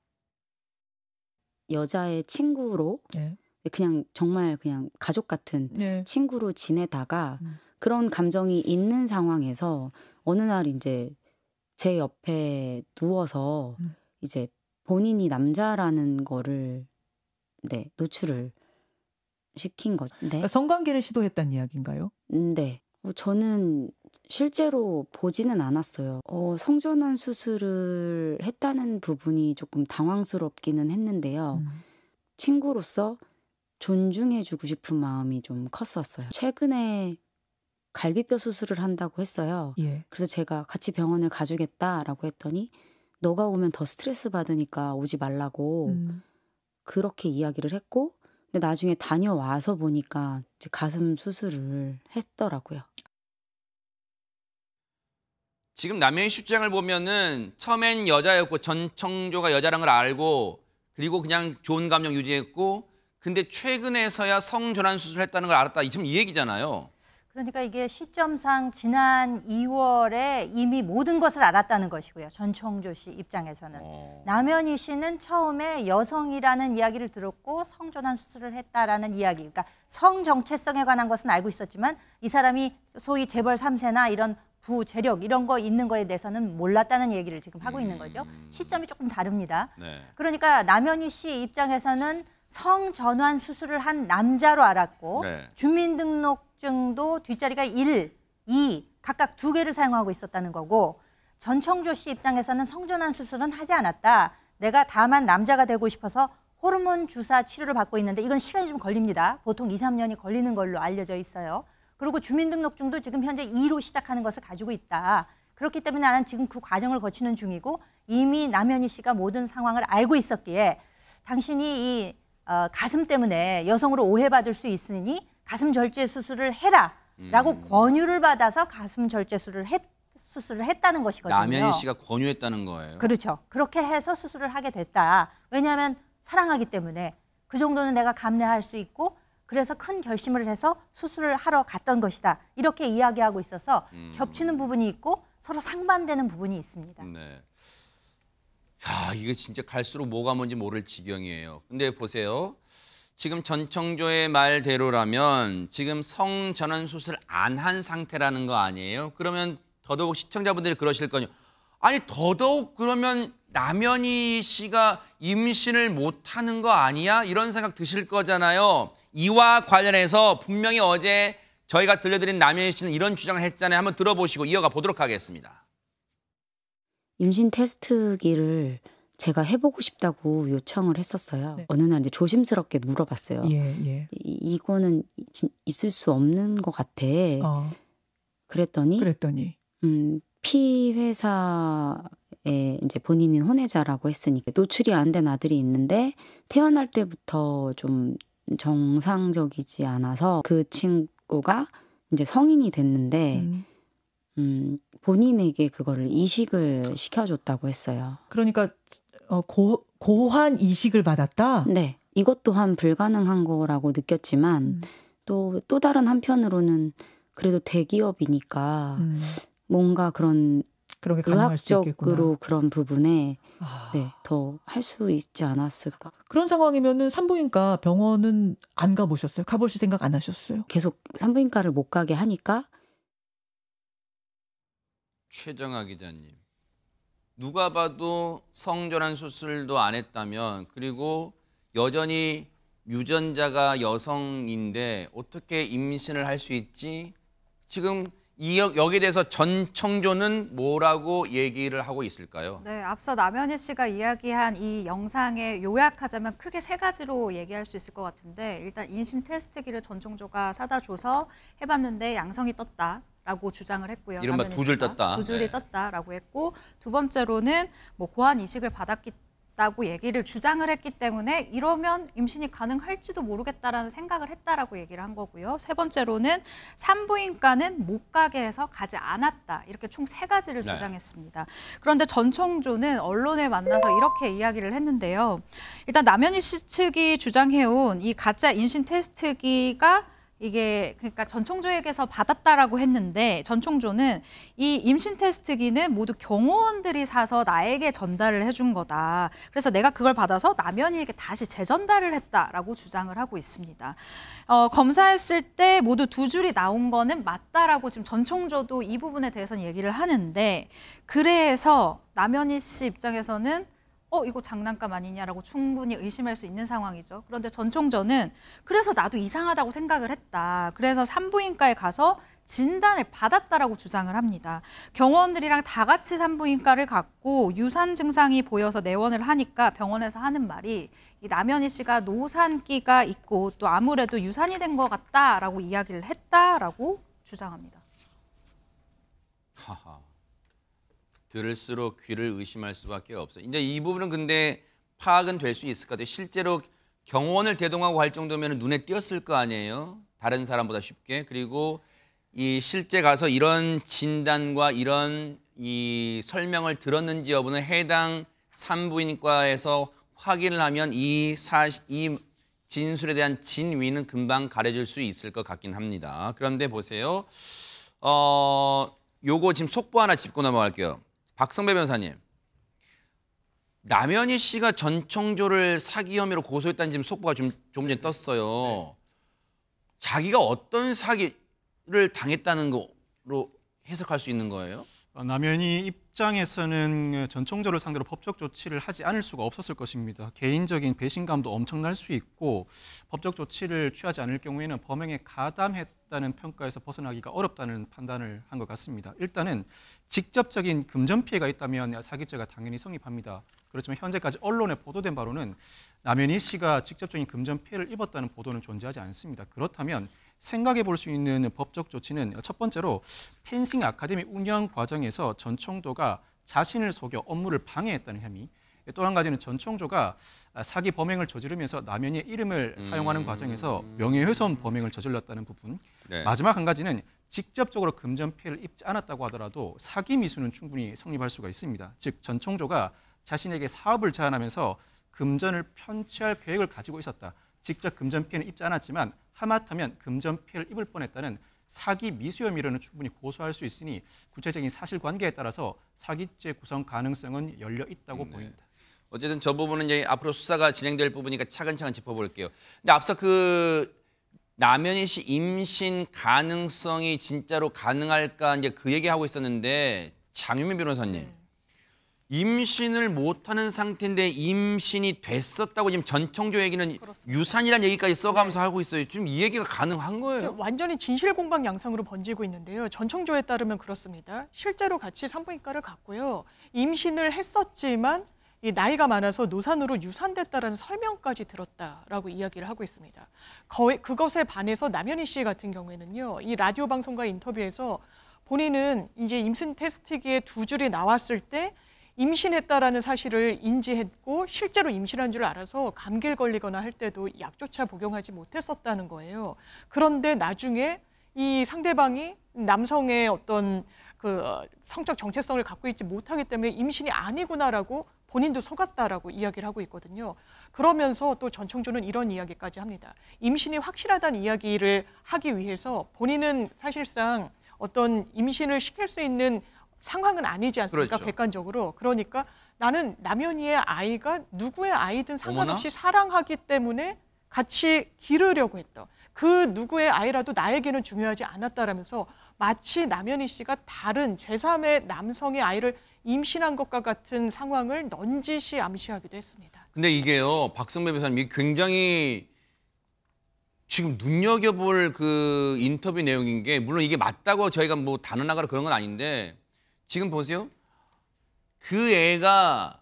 여자의 친구로 네. 그냥 정말 그냥 가족 같은 네. 친구로 지내다가 음. 그런 감정이 있는 상황에서 어느 날 이제 제 옆에 누워서 음. 이제 본인이 남자라는 거를 네 노출을 시킨 것. 네. 그러니까 성관계를 시도했다는 이야기인가요? 음, 네. 어, 저는 실제로 보지는 않았어요. 어, 성전환 수술을 했다는 부분이 조금 당황스럽기는 했는데요. 음. 친구로서 존중해주고 싶은 마음이 좀 컸었어요. 최근에 갈비뼈 수술을 한다고 했어요. 예. 그래서 제가 같이 병원을 가주겠다라고 했더니 너가 오면 더 스트레스 받으니까 오지 말라고 음. 그렇게 이야기를 했고 근데 나중에 다녀와서 보니까 이제 가슴 수술을 했더라고요. 지금 남현희 실장을 보면은 처음엔 여자였고 전청조가 여자란 걸 알고 그리고 그냥 좋은 감정 유지했고 근데 최근에서야 성전환 수술을 했다는 걸 알았다. 지금 이 얘기잖아요. 그러니까 이게 시점상 지난 2월에 이미 모든 것을 알았다는 것이고요. 전청조 씨 입장에서는. 어. 남현희 씨는 처음에 여성이라는 이야기를 들었고 성전환 수술을 했다라는 이야기. 그러니까 성 정체성에 관한 것은 알고 있었지만 이 사람이 소위 재벌 3세나 이런 부재력 이런 거 있는 거에 대해서는 몰랐다는 얘기를 지금 하고 있는 거죠. 음. 시점이 조금 다릅니다. 네. 그러니까 남현희 씨 입장에서는 성전환 수술을 한 남자로 알았고 네. 주민등록 특징도 뒷자리가 1, 2 각각 두 개를 사용하고 있었다는 거고 전청조 씨 입장에서는 성전환 수술은 하지 않았다. 내가 다만 남자가 되고 싶어서 호르몬 주사 치료를 받고 있는데 이건 시간이 좀 걸립니다. 보통 2, 3년이 걸리는 걸로 알려져 있어요. 그리고 주민등록증도 지금 현재 2로 시작하는 것을 가지고 있다. 그렇기 때문에 나는 지금 그 과정을 거치는 중이고 이미 남현희 씨가 모든 상황을 알고 있었기에 당신이 이 어, 가슴 때문에 여성으로 오해받을 수 있으니 가슴 절제 수술을 해라라고 음. 권유를 받아서 가슴 절제 수술을 했, 수술을 했다는 것이거든요. 남현희 씨가 권유했다는 거예요. 그렇죠. 그렇게 해서 수술을 하게 됐다. 왜냐하면 사랑하기 때문에 그 정도는 내가 감내할 수 있고 그래서 큰 결심을 해서 수술을 하러 갔던 것이다. 이렇게 이야기하고 있어서 음. 겹치는 부분이 있고 서로 상반되는 부분이 있습니다. 네. 야, 이게 진짜 갈수록 뭐가 뭔지 모를 지경이에요. 근데 보세요. 지금 전청조의 말대로라면 지금 성 전환 수술 안 한 상태라는 거 아니에요? 그러면 더더욱 시청자분들이 그러실 거니 아니 더더욱 그러면 남연희 씨가 임신을 못하는 거 아니야? 이런 생각 드실 거잖아요. 이와 관련해서 분명히 어제 저희가 들려드린 남연희 씨는 이런 주장을 했잖아요. 한번 들어보시고 이어가 보도록 하겠습니다. 임신 테스트기를 제가 해보고 싶다고 요청을 했었어요. 네. 어느 날 이제 조심스럽게 물어봤어요. 예, 예. 이, 거는 있을 수 없는 것 같아. 어. 그랬더니, 그랬더니, 음, 피 회사에 이제 본인인 혼외자라고 했으니까 노출이 안 된 아들이 있는데 태어날 때부터 좀 정상적이지 않아서 그 친구가 이제 성인이 됐는데. 음. 음, 본인에게 그거를 이식을 시켜줬다고 했어요. 그러니까 어, 고, 고환 이식을 받았다? 네. 이것 또한 불가능한 거라고 느꼈지만 또또 음. 또 다른 한편으로는 그래도 대기업이니까 음. 뭔가 그런 의학적으로 그런 부분에 아. 네, 더할 수 있지 않았을까. 그런 상황이면은 산부인과 병원은 안 가보셨어요? 가보실 생각 안 하셨어요? 계속 산부인과를 못 가게 하니까 최정아 기자님. 누가 봐도 성전환 수술도 안 했다면 그리고 여전히 유전자가 여성인데 어떻게 임신을 할 수 있지? 지금 이 여기에 대해서 전 청조는 뭐라고 얘기를 하고 있을까요? 네, 앞서 남현희 씨가 이야기한 이 영상에 요약하자면 크게 세 가지로 얘기할 수 있을 것 같은데 일단 인심 테스트기를 전 청조가 사다 줘서 해봤는데 양성이 떴다. 라고 주장을 했고요. 이른바 두줄 떴다. 두 줄이 네. 떴다라고 했고 두 번째로는 뭐 고안 이식을 받았다고 얘기를 주장을 했기 때문에 이러면 임신이 가능할지도 모르겠다라는 생각을 했다라고 얘기를 한 거고요. 세 번째로는 산부인과는 못 가게 해서 가지 않았다. 이렇게 총 세 가지를 네. 주장했습니다. 그런데 전청조는 언론에 만나서 이렇게 이야기를 했는데요. 일단 남현희 씨 측이 주장해온 이 가짜 임신 테스트기가 이게 그러니까 전총조에게서 받았다라고 했는데 전총조는 이 임신 테스트기는 모두 경호원들이 사서 나에게 전달을 해준 거다. 그래서 내가 그걸 받아서 남연이에게 다시 재전달을 했다라고 주장을 하고 있습니다. 어, 검사했을 때 모두 두 줄이 나온 거는 맞다라고 지금 전총조도 이 부분에 대해서는 얘기를 하는데 그래서 남연희 씨 입장에서는 어 이거 장난감 아니냐라고 충분히 의심할 수 있는 상황이죠. 그런데 전총전은 그래서 나도 이상하다고 생각을 했다. 그래서 산부인과에 가서 진단을 받았다라고 주장을 합니다. 경호원들이랑 다 같이 산부인과를 갔고 유산 증상이 보여서 내원을 하니까 병원에서 하는 말이 이 남현희 씨가 노산기가 있고 또 아무래도 유산이 된 것 같다라고 이야기를 했다라고 주장합니다. 하하. 들을수록 귀를 의심할 수밖에 없어요. 이제 이 부분은 근데 파악은 될 수 있을 것 같아요. 실제로 경호원을 대동하고 할 정도면 눈에 띄었을 거 아니에요. 다른 사람보다 쉽게. 그리고 이 실제 가서 이런 진단과 이런 이 설명을 들었는지 여부는 해당 산부인과에서 확인을 하면 이, 사, 이 진술에 대한 진위는 금방 가려질 수 있을 것 같긴 합니다. 그런데 보세요. 어, 요거 지금 속보 하나 짚고 넘어갈게요. 박성배 변사님. 남현희 씨가 전청조를 사기 혐의로 고소했다는 지금 속보가 좀 조금 전에 떴어요. 자기가 어떤 사기를 당했다는 거로 해석할 수 있는 거예요? 어, 남연이 입장에서는 전총조를 상대로 법적 조치를 하지 않을 수가 없었을 것입니다. 개인적인 배신감도 엄청날 수 있고 법적 조치를 취하지 않을 경우에는 범행에 가담했다는 평가에서 벗어나기가 어렵다는 판단을 한 것 같습니다. 일단은 직접적인 금전 피해가 있다면 사기죄가 당연히 성립합니다. 그렇지만 현재까지 언론에 보도된 바로는 남연희 씨가 직접적인 금전 피해를 입었다는 보도는 존재하지 않습니다. 그렇다면 생각해 볼 수 있는 법적 조치는 첫 번째로 펜싱 아카데미 운영 과정에서 전총도가 자신을 속여 업무를 방해했다는 혐의 또 한 가지는 전총조가 사기 범행을 저지르면서 남연의 이름을 음. 사용하는 과정에서 명예훼손 범행을 저질렀다는 부분 네. 마지막 한 가지는 직접적으로 금전 피해를 입지 않았다고 하더라도 사기 미수는 충분히 성립할 수가 있습니다 즉 전총조가 자신에게 사업을 제안하면서 금전을 편취할 계획을 가지고 있었다 직접 금전 피해는 입지 않았지만 하마터면 금전 피해를 입을 뻔했다는 사기 미수 혐의로는 충분히 고소할 수 있으니 구체적인 사실관계에 따라서 사기죄 구성 가능성은 열려 있다고 네. 보입니다. 어쨌든 저 부분은 이제 앞으로 수사가 진행될 부분이니까 차근차근 짚어볼게요. 근데 앞서 그 남현희 씨 임신 가능성이 진짜로 가능할까 이제 그 얘기하고 있었는데 장유미 변호사님. 네. 임신을 못하는 상태인데 임신이 됐었다고 지금 전청조 얘기는 유산이라는 얘기까지 써가면서 네. 하고 있어요. 지금 이 얘기가 가능한 거예요? 네, 완전히 진실 공방 양상으로 번지고 있는데요. 전청조에 따르면 그렇습니다. 실제로 같이 산부인과를 갔고요. 임신을 했었지만 이 나이가 많아서 노산으로 유산됐다는 설명까지 들었다라고 이야기를 하고 있습니다. 거의 그것에 반해서 남현희 씨 같은 경우에는요. 이 라디오 방송과 인터뷰에서 본인은 이제 임신 테스트기에 두 줄이 나왔을 때 임신했다라는 사실을 인지했고 실제로 임신한 줄 알아서 감기를 걸리거나 할 때도 약조차 복용하지 못했었다는 거예요. 그런데 나중에 이 상대방이 남성의 어떤 그 성적 정체성을 갖고 있지 못하기 때문에 임신이 아니구나라고 본인도 속았다라고 이야기를 하고 있거든요. 그러면서 또 전청조는 이런 이야기까지 합니다. 임신이 확실하다는 이야기를 하기 위해서 본인은 사실상 어떤 임신을 시킬 수 있는 상황은 아니지 않습니까? 그렇죠. 객관적으로. 그러니까 나는 남연이의 아이가 누구의 아이든 상관없이 어머나? 사랑하기 때문에 같이 기르려고 했다. 그 누구의 아이라도 나에게는 중요하지 않았다라면서 마치 남연희 씨가 다른 제3의 남성의 아이를 임신한 것과 같은 상황을 넌지시 암시하기도 했습니다. 근데 이게요, 박성배 변호사님이 굉장히 지금 눈여겨볼 그 인터뷰 내용인 게 물론 이게 맞다고 저희가 뭐 단언하거나 그런 건 아닌데 지금 보세요. 그 애가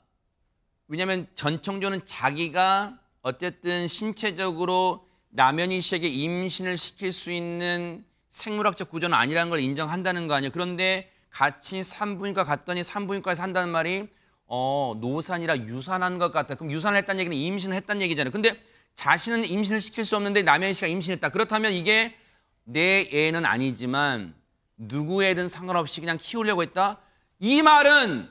왜냐하면 전청조는 자기가 어쨌든 신체적으로 남연희 씨에게 임신을 시킬 수 있는 생물학적 구조는 아니라는 걸 인정한다는 거 아니에요. 그런데 같이 산부인과 갔더니 산부인과에서 한다는 말이 어 노산이라 유산한 것 같다. 그럼 유산을 했다는 얘기는 임신을 했다는 얘기잖아요. 근데 자신은 임신을 시킬 수 없는데 남연희 씨가 임신했다. 그렇다면 이게 내 애는 아니지만 누구에든 상관없이 그냥 키우려고 했다? 이 말은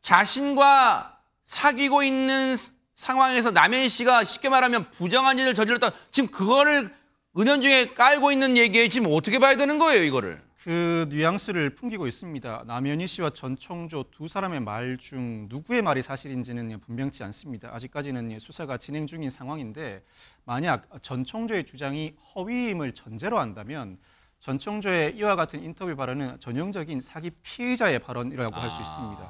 자신과 사귀고 있는 상황에서 남현 씨가 쉽게 말하면 부정한 일을 저질렀다. 지금 그거를 은연중에 깔고 있는 얘기에 지금 어떻게 봐야 되는 거예요, 이거를? 그 뉘앙스를 풍기고 있습니다. 남현희 씨와 전청조 두 사람의 말 중 누구의 말이 사실인지는 분명치 않습니다. 아직까지는 수사가 진행 중인 상황인데 만약 전청조의 주장이 허위임을 전제로 한다면 전총조의 이와 같은 인터뷰 발언은 전형적인 사기 피의자의 발언이라고 아. 할수 있습니다.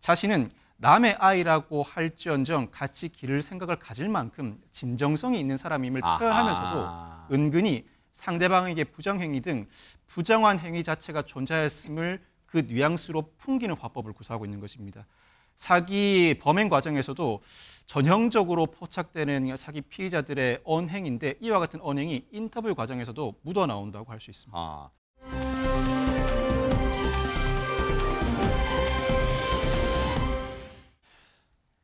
자신은 남의 아이라고 할지언정 같이 길을 생각을 가질 만큼 진정성이 있는 사람임을 표현하면서도 은근히 상대방에게 부정행위 등 부정한 행위 자체가 존재했음을 그 뉘앙스로 풍기는 화법을 구사하고 있는 것입니다. 사기 범행 과정에서도 전형적으로 포착되는 사기 피의자들의 언행인데 이와 같은 언행이 인터뷰 과정에서도 묻어 나온다고 할 수 있습니다. 아.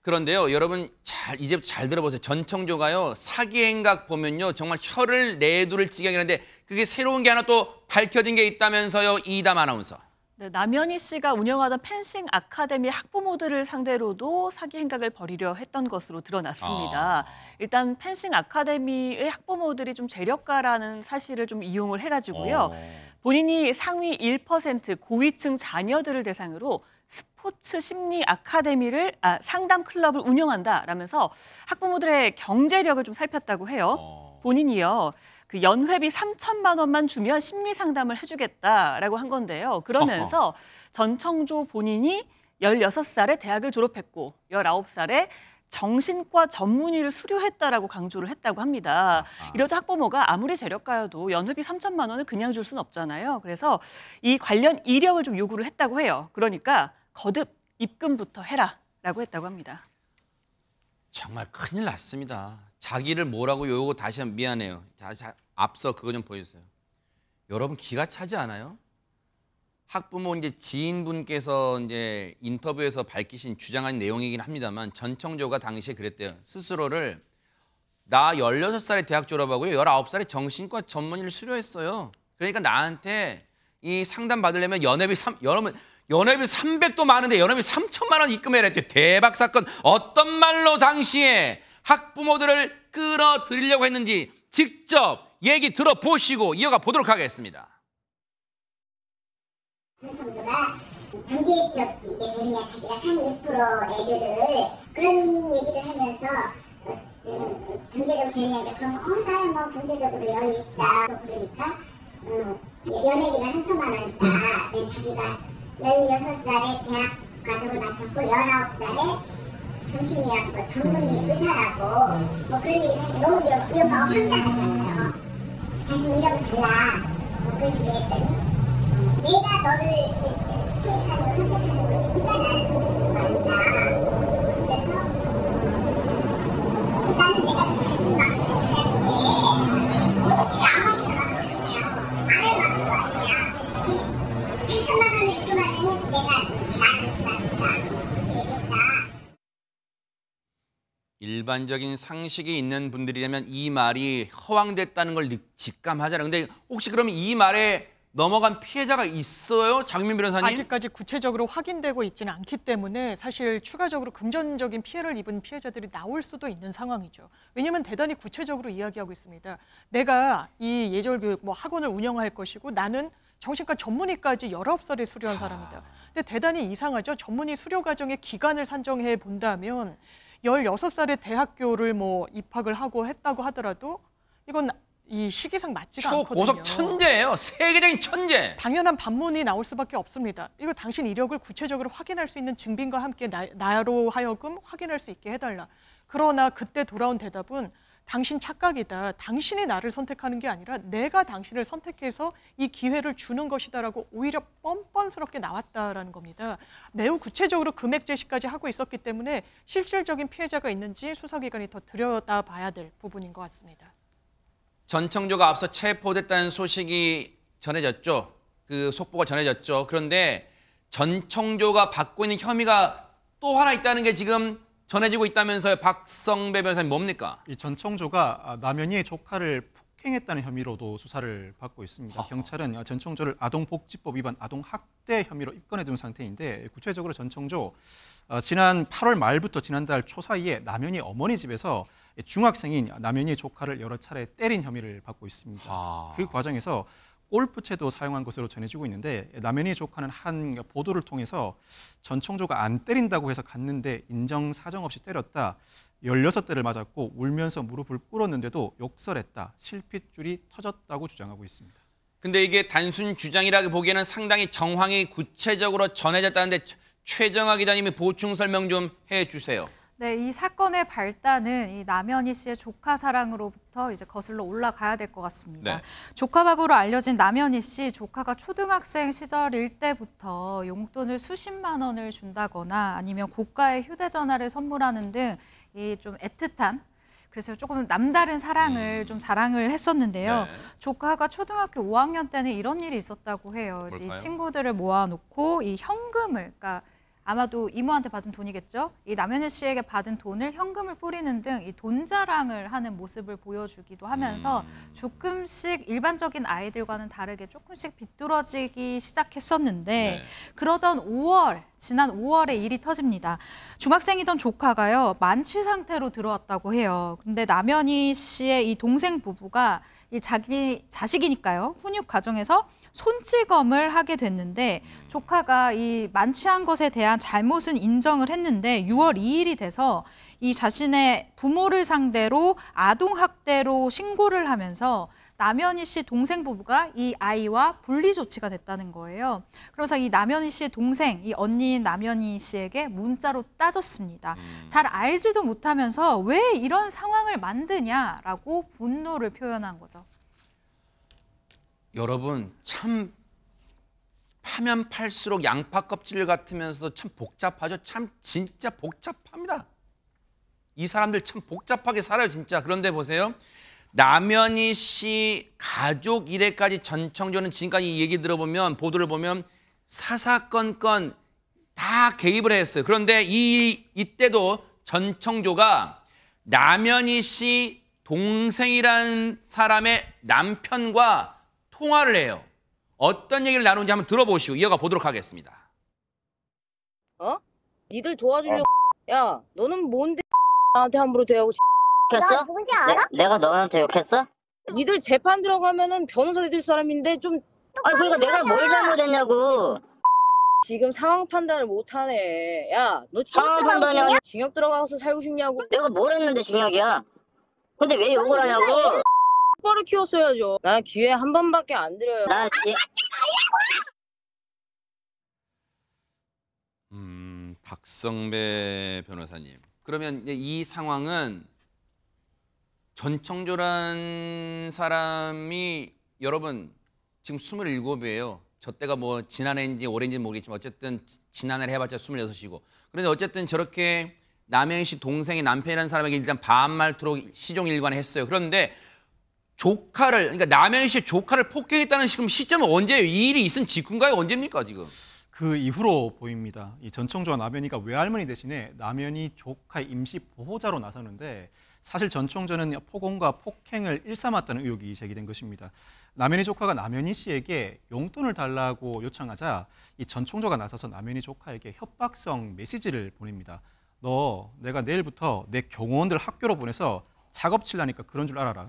그런데요, 여러분 잘 이제부터 잘 들어보세요. 전청조가요 사기 행각 보면요 정말 혀를 내두를 지경이라는데 그게 새로운 게 하나 또 밝혀진 게 있다면서요 이담 아나운서. 네, 남현희 씨가 운영하던 펜싱 아카데미 학부모들을 상대로도 사기 행각을 벌이려 했던 것으로 드러났습니다. 아... 일단 펜싱 아카데미의 학부모들이 좀 재력가라는 사실을 좀 이용을 해가지고요. 어. 본인이 상위 1% 고위층 자녀들을 대상으로 스포츠 심리 아카데미를 아, 상담 클럽을 운영한다라면서 학부모들의 경제력을 좀 살폈다고 해요. 어. 본인이요. 그 연회비 3천만 원만 주면 심리 상담을 해주겠다라고 한 건데요. 그러면서 전청조 본인이 16살에 대학을 졸업했고 19살에 정신과 전문의를 수료했다라고 강조를 했다고 합니다. 이러자 학부모가 아무리 재력가여도 연회비 3천만 원을 그냥 줄 수는 없잖아요. 그래서 이 관련 이력을 좀 요구를 했다고 해요. 그러니까 거듭 입금부터 해라라고 했다고 합니다. 정말 큰일 났습니다. 자기를 뭐라고 요거 다시 한번 미안해요. 자, 자, 앞서 그거 좀 보여주세요. 여러분 기가 차지 않아요? 학부모 이제 지인분께서 이제 인터뷰에서 밝히신 주장한 내용이긴 합니다만 전청조가 당시에 그랬대요. 스스로를 나 16살에 대학 졸업하고요. 19살에 정신과 전문의를 수료했어요. 그러니까 나한테 이 상담 받으려면 연회비 3 여러분 연회비 300도 많은데 연회비 3천만 원 입금해라 했대. 대박 사건. 어떤 말로 당시에 학부모들을 끌어들이려고 했는지 직접 얘기 들어보시고 이어가 보도록 하겠습니다. 경상도가 경제적 배우냐 자기가 상위 1% 애들을 그런 얘기를 하면서 경제적으로 배우냐 그럼 어나뭐 경제적으로 여유 있다 그러니까 음, 연예비가 3천만 원이다 자기가 16살에 대학 과정을 마쳤고 19살에 당신의야과 전문의 뭐 의사라고 뭐 그런 얘기를 하니까 너무 이, 이오빠 황당하잖아요 당신 이름 달라 뭐 그래서 얘기했더니 어, 내가 너를 초이스하는 걸 선택하는 거지 누가 나를 선택하는 일반적인 상식이 있는 분들이라면 이 말이 허황됐다는 걸 직감하잖아요. 근데 혹시 그러면 이 말에 넘어간 피해자가 있어요? 장민 변호사님? 아직까지 구체적으로 확인되고 있지는 않기 때문에 사실 추가적으로 금전적인 피해를 입은 피해자들이 나올 수도 있는 상황이죠. 왜냐하면 대단히 구체적으로 이야기하고 있습니다. 내가 이 예절교육 뭐 학원을 운영할 것이고 나는 정신과 전문의까지 열아홉 살에 수료한 사람이다. 근데 대단히 이상하죠. 전문의 수료 과정의 기간을 산정해 본다면 열여섯 살에 대학교를 뭐 입학을 하고 했다고 하더라도 이건 이 시기상 맞지가 않거든요. 고속 천재예요. 세계적인 천재. 당연한 반문이 나올 수밖에 없습니다. 이거 당신 이력을 구체적으로 확인할 수 있는 증빙과 함께 나, 나로 하여금 확인할 수 있게 해달라. 그러나 그때 돌아온 대답은 당신 착각이다. 당신이 나를 선택하는 게 아니라 내가 당신을 선택해서 이 기회를 주는 것이다라고 오히려 뻔뻔스럽게 나왔다라는 겁니다. 매우 구체적으로 금액 제시까지 하고 있었기 때문에 실질적인 피해자가 있는지 수사기관이 더 들여다봐야 될 부분인 것 같습니다. 전청조가 앞서 체포됐다는 소식이 전해졌죠. 그 속보가 전해졌죠. 그런데 전청조가 받고 있는 혐의가 또 하나 있다는 게 지금 전해지고 있다면서요. 박성배 변호사님 뭡니까? 이전 총조가 아, 남연희의 조카를 폭행했다는 혐의로도 수사를 받고 있습니다. 아. 경찰은 아, 전 총조를 아동복지법 위반 아동학대 혐의로 입건해 둔 상태인데 구체적으로 전 총조 지난 8월 말부터 지난달 초 사이에 남연희 어머니 집에서 중학생인 남연희 조카를 여러 차례 때린 혐의를 받고 있습니다. 아... 그 과정에서 골프채도 사용한 것으로 전해지고 있는데 남현이 조카는 한 보도를 통해서 전총조가 안 때린다고 해서 갔는데 인정 사정 없이 때렸다. 16대를 맞았고 울면서 무릎을 꿇었는데도 욕설했다. 실핏줄이 터졌다고 주장하고 있습니다. 근데 이게 단순 주장이라기 보기에는 상당히 정황이 구체적으로 전해졌다는데 최정아 기자님이 보충 설명 좀 해주세요. 네, 이 사건의 발단은 이 남현희 씨의 조카 사랑으로부터 이제 거슬러 올라가야 될 것 같습니다. 네. 조카밥으로 알려진 남현희 씨 조카가 초등학생 시절일 때부터 용돈을 수십만 원을 준다거나 아니면 고가의 휴대전화를 선물하는 등 이 좀 애틋한 그래서 조금 남다른 사랑을 음. 좀 자랑을 했었는데요. 네. 조카가 초등학교 5학년 때는 이런 일이 있었다고 해요. 뭘까요? 이 친구들을 모아놓고 이 현금을, 그러니까 아마도 이모한테 받은 돈이겠죠. 이 남현일 씨에게 받은 돈을 현금을 뿌리는 등 이 돈 자랑을 하는 모습을 보여주기도 하면서 음. 조금씩 일반적인 아이들과는 다르게 조금씩 비뚤어지기 시작했었는데 네. 그러던 5월 지난 5월에 일이 터집니다. 중학생이던 조카가요 만취 상태로 들어왔다고 해요. 근데 남현희 씨의 이 동생 부부가 이 자기 자식이니까요 훈육 과정에서 손찌검을 하게 됐는데 음. 조카가 이 만취한 것에 대한 잘못은 인정을 했는데 6월 2일이 돼서 이 자신의 부모를 상대로 아동학대로 신고를 하면서 남현희 씨 동생 부부가 이 아이와 분리 조치가 됐다는 거예요. 그래서 이 남현희 씨의 동생, 이 언니인 남현희 씨에게 문자로 따졌습니다. 음. 잘 알지도 못하면서 왜 이런 상황을 만드냐라고 분노를 표현한 거죠. 여러분 참 파면 팔수록 양파 껍질 같으면서도 참 복잡하죠. 참 진짜 복잡합니다. 이 사람들 참 복잡하게 살아요 진짜. 그런데 보세요. 남연희 씨 가족 일에까지 전청조는 지금까지 얘기 들어보면 보도를 보면 사사건건 다 개입을 했어요. 그런데 이 이때도 전청조가 남연희 씨 동생이라는 사람의 남편과 통화를 해요. 어떤 얘기를 나누는지 한번 들어보시고 이어가 보도록 하겠습니다. 어? 니들 도와주려고 어. 야 너는 뭔데 나한테 함부로 대하고 욕했어? 누군지 알아? 내, 가 너한테 욕했어? 니들 재판 들어가면은 변호사 해줄 사람인데 좀 아니 그러니까 내가 뭘 잘못했냐고 지금 상황 판단을 못하네 야너 상황 판단이 아니 징역 들어가서 살고 싶냐고 내가 뭘 했는데 징역이야 근데 왜 욕을 하냐고 똑바로 키웠어야죠. 나 기회 한 번밖에 안 드려요. 나 아, 지... 네. 음, 박성배 변호사님. 그러면 이 상황은 전청조란 사람이 여러분 지금 27이에요. 저 때가 뭐 지난해인지 올해인지 모르겠지만 어쨌든 지난해를 해봤자 26이고 그런데 어쨌든 저렇게 남영희 씨 동생이 남편이라는 사람에게 일단 반말투로 시종일관 했어요. 그런데 조카를 그러니까 남현 씨의 조카를 폭행했다는 지금 시점은 언제예요? 이 일이 있은 직후인가요? 언제입니까 지금? 그 이후로 보입니다. 이전총조와 남현이가 외할머니 대신에 남현이 조카 임시 보호자로 나서는데 사실 전총전는 폭언과 폭행을 일삼았다는 의혹이 제기된 것입니다. 남현이 조카가 남현이 씨에게 용돈을 달라고 요청하자 이 전총조가 나서서 남현이 조카에게 협박성 메시지를 보냅니다. 너 내가 내일부터 내 경호원들 학교로 보내서 작업 칠라니까 그런 줄 알아라.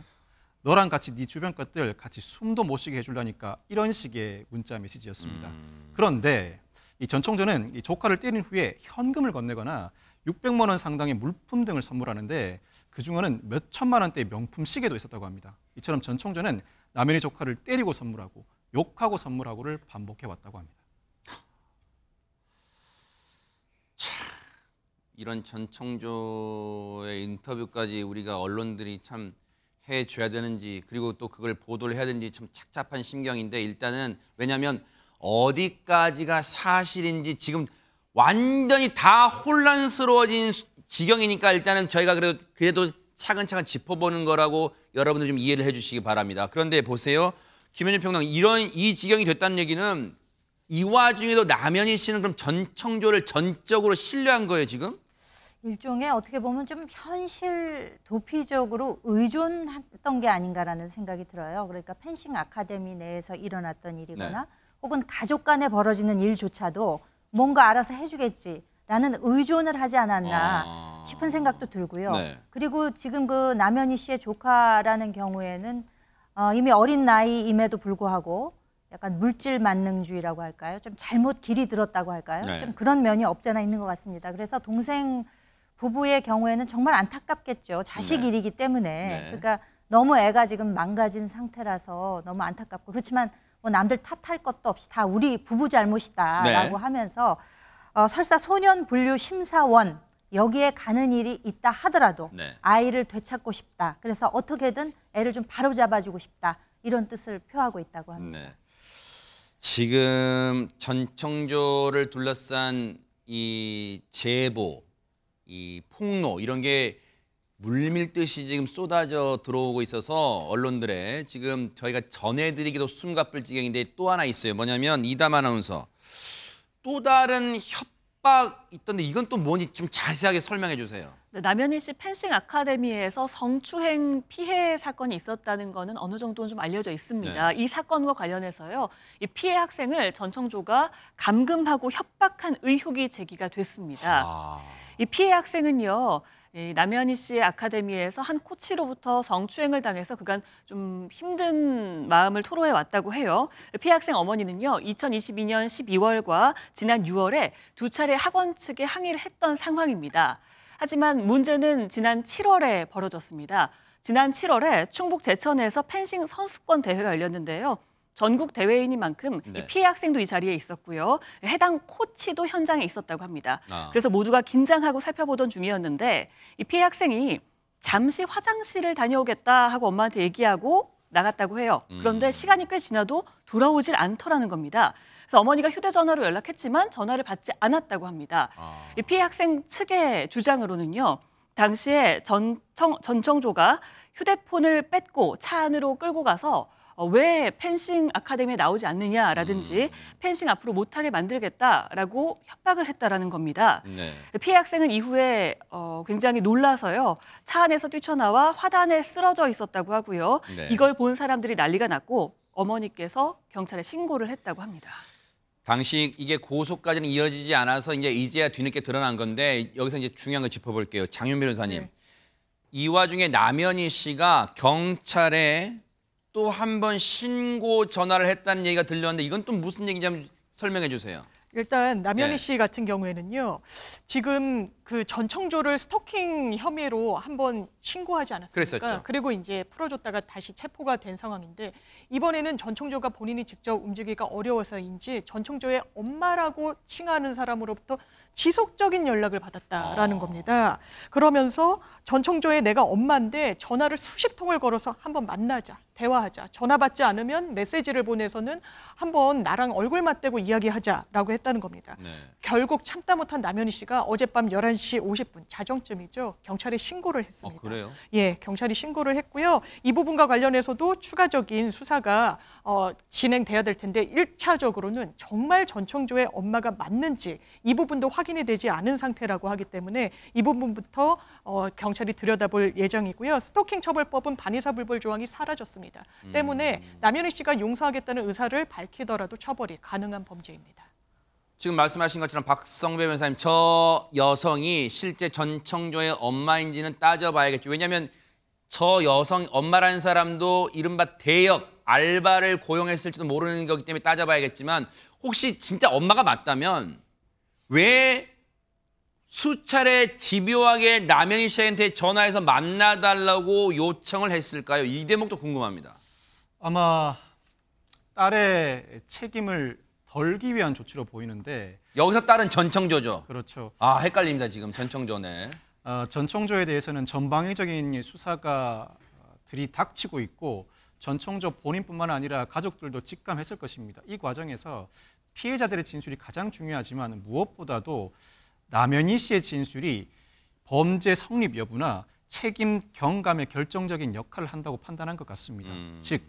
너랑 같이 네 주변 것들 같이 숨도 못 쉬게 해주려니까 이런 식의 문자 메시지였습니다. 음. 그런데 이전총재는이 조카를 때린 후에 현금을 건네거나 600만 원 상당의 물품 등을 선물하는데 그 중에는 몇 천만 원대의 명품 시계도 있었다고 합니다. 이처럼 전총재는남편이 조카를 때리고 선물하고 욕하고 선물하고를 반복해 왔다고 합니다. 이런 전총조의 인터뷰까지 우리가 언론들이 참 해줘야 되는지 그리고 또 그걸 보도를 해야 되는지 참 착잡한 심경인데 일단은 왜냐하면 어디까지가 사실인지 지금 완전히 다 혼란스러워진 지경이니까 일단은 저희가 그래도 그래도 차근차근 짚어보는 거라고 여러분들 좀 이해를 해주시기 바랍니다. 그런데 보세요, 김현준 평당 이런 이 지경이 됐다는 얘기는 이 와중에도 남현희 씨는 그럼 전청조를 전적으로 신뢰한 거예요 지금? 일종의 어떻게 보면 좀 현실 도피적으로 의존했던 게 아닌가라는 생각이 들어요. 그러니까 펜싱 아카데미 내에서 일어났던 일이거나 네. 혹은 가족 간에 벌어지는 일조차도 뭔가 알아서 해주겠지라는 의존을 하지 않았나 아... 싶은 생각도 들고요. 네. 그리고 지금 그 남현희 씨의 조카라는 경우에는 어, 이미 어린 나이임에도 불구하고 약간 물질 만능주의라고 할까요? 좀 잘못 길이 들었다고 할까요? 네. 좀 그런 면이 없잖아 있는 것 같습니다. 그래서 동생 부부의 경우에는 정말 안타깝겠죠. 자식 네. 일이기 때문에. 네. 그러니까 너무 애가 지금 망가진 상태라서 너무 안타깝고 그렇지만 뭐 남들 탓할 것도 없이 다 우리 부부 잘못이다라고 네. 하면서 어, 설사 소년 분류 심사원 여기에 가는 일이 있다 하더라도 네. 아이를 되찾고 싶다. 그래서 어떻게든 애를 좀 바로 잡아주고 싶다. 이런 뜻을 표하고 있다고 합니다. 네. 지금 전청조를 둘러싼 이 제보 이 폭로 이런 게 물밀듯이 지금 쏟아져 들어오고 있어서 언론들의 지금 저희가 전해드리기도 숨가쁠 지경인데 또 하나 있어요. 뭐냐면 이담 아나운서 또 다른 협박 있던데 이건 또 뭐니 좀 자세하게 설명해 주세요. 네, 남현희 씨 펜싱 아카데미에서 성추행 피해 사건이 있었다는 거는 어느 정도는 좀 알려져 있습니다. 네. 이 사건과 관련해서요. 이 피해 학생을 전청조가 감금하고 협박한 의혹이 제기가 됐습니다. 아... 이 피해 학생은요. 이 남현희 씨의 아카데미에서 한 코치로부터 성추행을 당해서 그간 좀 힘든 마음을 토로해 왔다고 해요. 피해 학생 어머니는요, 2022년 12월과 지난 6월에 두 차례 학원 측에 항의를 했던 상황입니다. 하지만 문제는 지난 7월에 벌어졌습니다. 지난 7월에 충북 제천에서 펜싱 선수권 대회가 열렸는데요. 전국 대회인인만큼 네. 피해 학생도 이 자리에 있었고요. 해당 코치도 현장에 있었다고 합니다. 아. 그래서 모두가 긴장하고 살펴보던 중이었는데 이 피해 학생이 잠시 화장실을 다녀오겠다 하고 엄마한테 얘기하고 나갔다고 해요. 그런데 음. 시간이 꽤 지나도 돌아오질 않더라는 겁니다. 그래서 어머니가 휴대전화로 연락했지만 전화를 받지 않았다고 합니다. 아. 이 피해 학생 측의 주장으로는요. 당시에 전청, 전청조가 휴대폰을 뺏고 차 안으로 끌고 가서 어, 왜 펜싱 아카데미에 나오지 않느냐라든지 음. 펜싱 앞으로 못하게 만들겠다라고 협박을 했다라는 겁니다. 네. 피해 학생은 이후에 어, 굉장히 놀라서요. 차 안에서 뛰쳐나와 화단에 쓰러져 있었다고 하고요. 네. 이걸 본 사람들이 난리가 났고 어머니께서 경찰에 신고를 했다고 합니다. 당시 이게 고소까지는 이어지지 않아서 이제 이제야 뒤늦게 드러난 건데 여기서 이제 중요한 걸 짚어볼게요. 장윤 미 변호사님. 네. 이 와중에 남현희 씨가 경찰에 또한번 신고 전화를 했다는 얘기가 들렸는데 이건 또 무슨 얘기인지 한번 설명해 주세요. 일단 남현희 네. 씨 같은 경우에는요. 지금 그 전청조를 스토킹 혐의로 한번 신고하지 않았습니까? 그랬었죠. 그리고 이제 풀어줬다가 다시 체포가 된 상황인데 이번에는 전청조가 본인이 직접 움직이기가 어려워서인지 전청조의 엄마라고 칭하는 사람으로부터 지속적인 연락을 받았다라는 아... 겁니다. 그러면서 전청조의 내가 엄마인데 전화를 수십 통을 걸어서 한번 만나자, 대화하자. 전화 받지 않으면 메시지를 보내서는 한번 나랑 얼굴 맞대고 이야기하자라고 했다는 겁니다. 네. 결국 참다 못한 남현희 씨가 어젯밤 11시 11시 50분 자정쯤이죠. 경찰에 신고를 했습니다. 어, 그래요? 예, 경찰이 신고를 했고요. 이 부분과 관련해서도 추가적인 수사가 어, 진행돼야 될 텐데 1차적으로는 정말 전청조의 엄마가 맞는지 이 부분도 확인이 되지 않은 상태라고 하기 때문에 이 부분부터 어, 경찰이 들여다볼 예정이고요. 스토킹 처벌법은 반의사불벌 조항이 사라졌습니다. 때문에 음. 남현희 씨가 용서하겠다는 의사를 밝히더라도 처벌이 가능한 범죄입니다. 지금 말씀하신 것처럼 박성배 변호사님 저 여성이 실제 전청조의 엄마인지는 따져봐야겠죠. 왜냐하면 저 여성 엄마라는 사람도 이른바 대역 알바를 고용했을지도 모르는 거기 때문에 따져봐야겠지만 혹시 진짜 엄마가 맞다면 왜 수차례 집요하게 남현희 씨한테 전화해서 만나달라고 요청을 했을까요? 이 대목도 궁금합니다. 아마 딸의 책임을 덜기 위한 조치로 보이는데 여기서 따른 전청조죠. 그렇죠. 아 헷갈립니다 지금 전청조네. 어, 전청조에 대해서는 전방위적인 수사가 어, 들이닥치고 있고 전청조 본인뿐만 아니라 가족들도 직감했을 것입니다. 이 과정에서 피해자들의 진술이 가장 중요하지만 무엇보다도 남연희 씨의 진술이 범죄 성립 여부나 책임 경감에 결정적인 역할을 한다고 판단한 것 같습니다. 음. 즉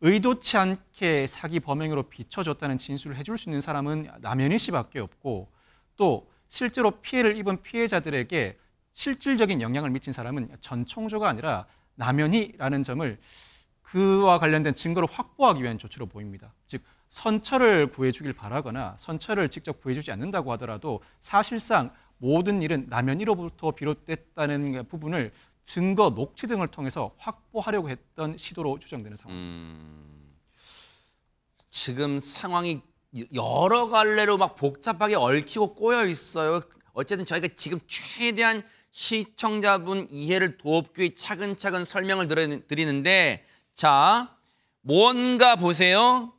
의도치 않게 사기 범행으로 비춰졌다는 진술을 해줄 수 있는 사람은 남현희 씨밖에 없고 또 실제로 피해를 입은 피해자들에게 실질적인 영향을 미친 사람은 전총조가 아니라 남현희라는 점을 그와 관련된 증거를 확보하기 위한 조치로 보입니다. 즉 선처를 구해주길 바라거나 선처를 직접 구해주지 않는다고 하더라도 사실상 모든 일은 남연이로부터 비롯됐다는 부분을 증거 녹취 등을 통해서 확보하려고 했던 시도로 추정되는 상황입니다. 음, 지금 상황이 여러 갈래로 막 복잡하게 얽히고 꼬여 있어요. 어쨌든 저희가 지금 최대한 시청자분 이해를 돕기 위해 차근차근 설명을 드리는데 자 뭔가 보세요.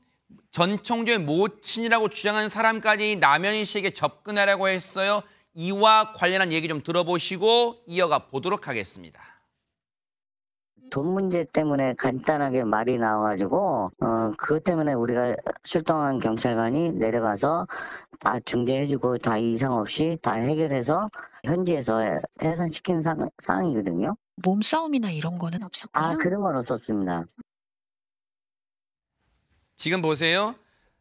전 총조의 모친이라고 주장한 사람까지 남현희 씨에게 접근하라고 했어요. 이와 관련한 얘기 좀 들어보시고 이어가 보도록 하겠습니다. 돈 문제 때문에 간단하게 말이 나와가지고 어, 그것 때문에 우리가 출동한 경찰관이 내려가서 다 중재해주고 다 이상 없이 다 해결해서 현지에서 해산시킨 상, 황이거든요 몸싸움이나 이런 거는 없었고요. 아 그런 건 없었습니다. 지금 보세요.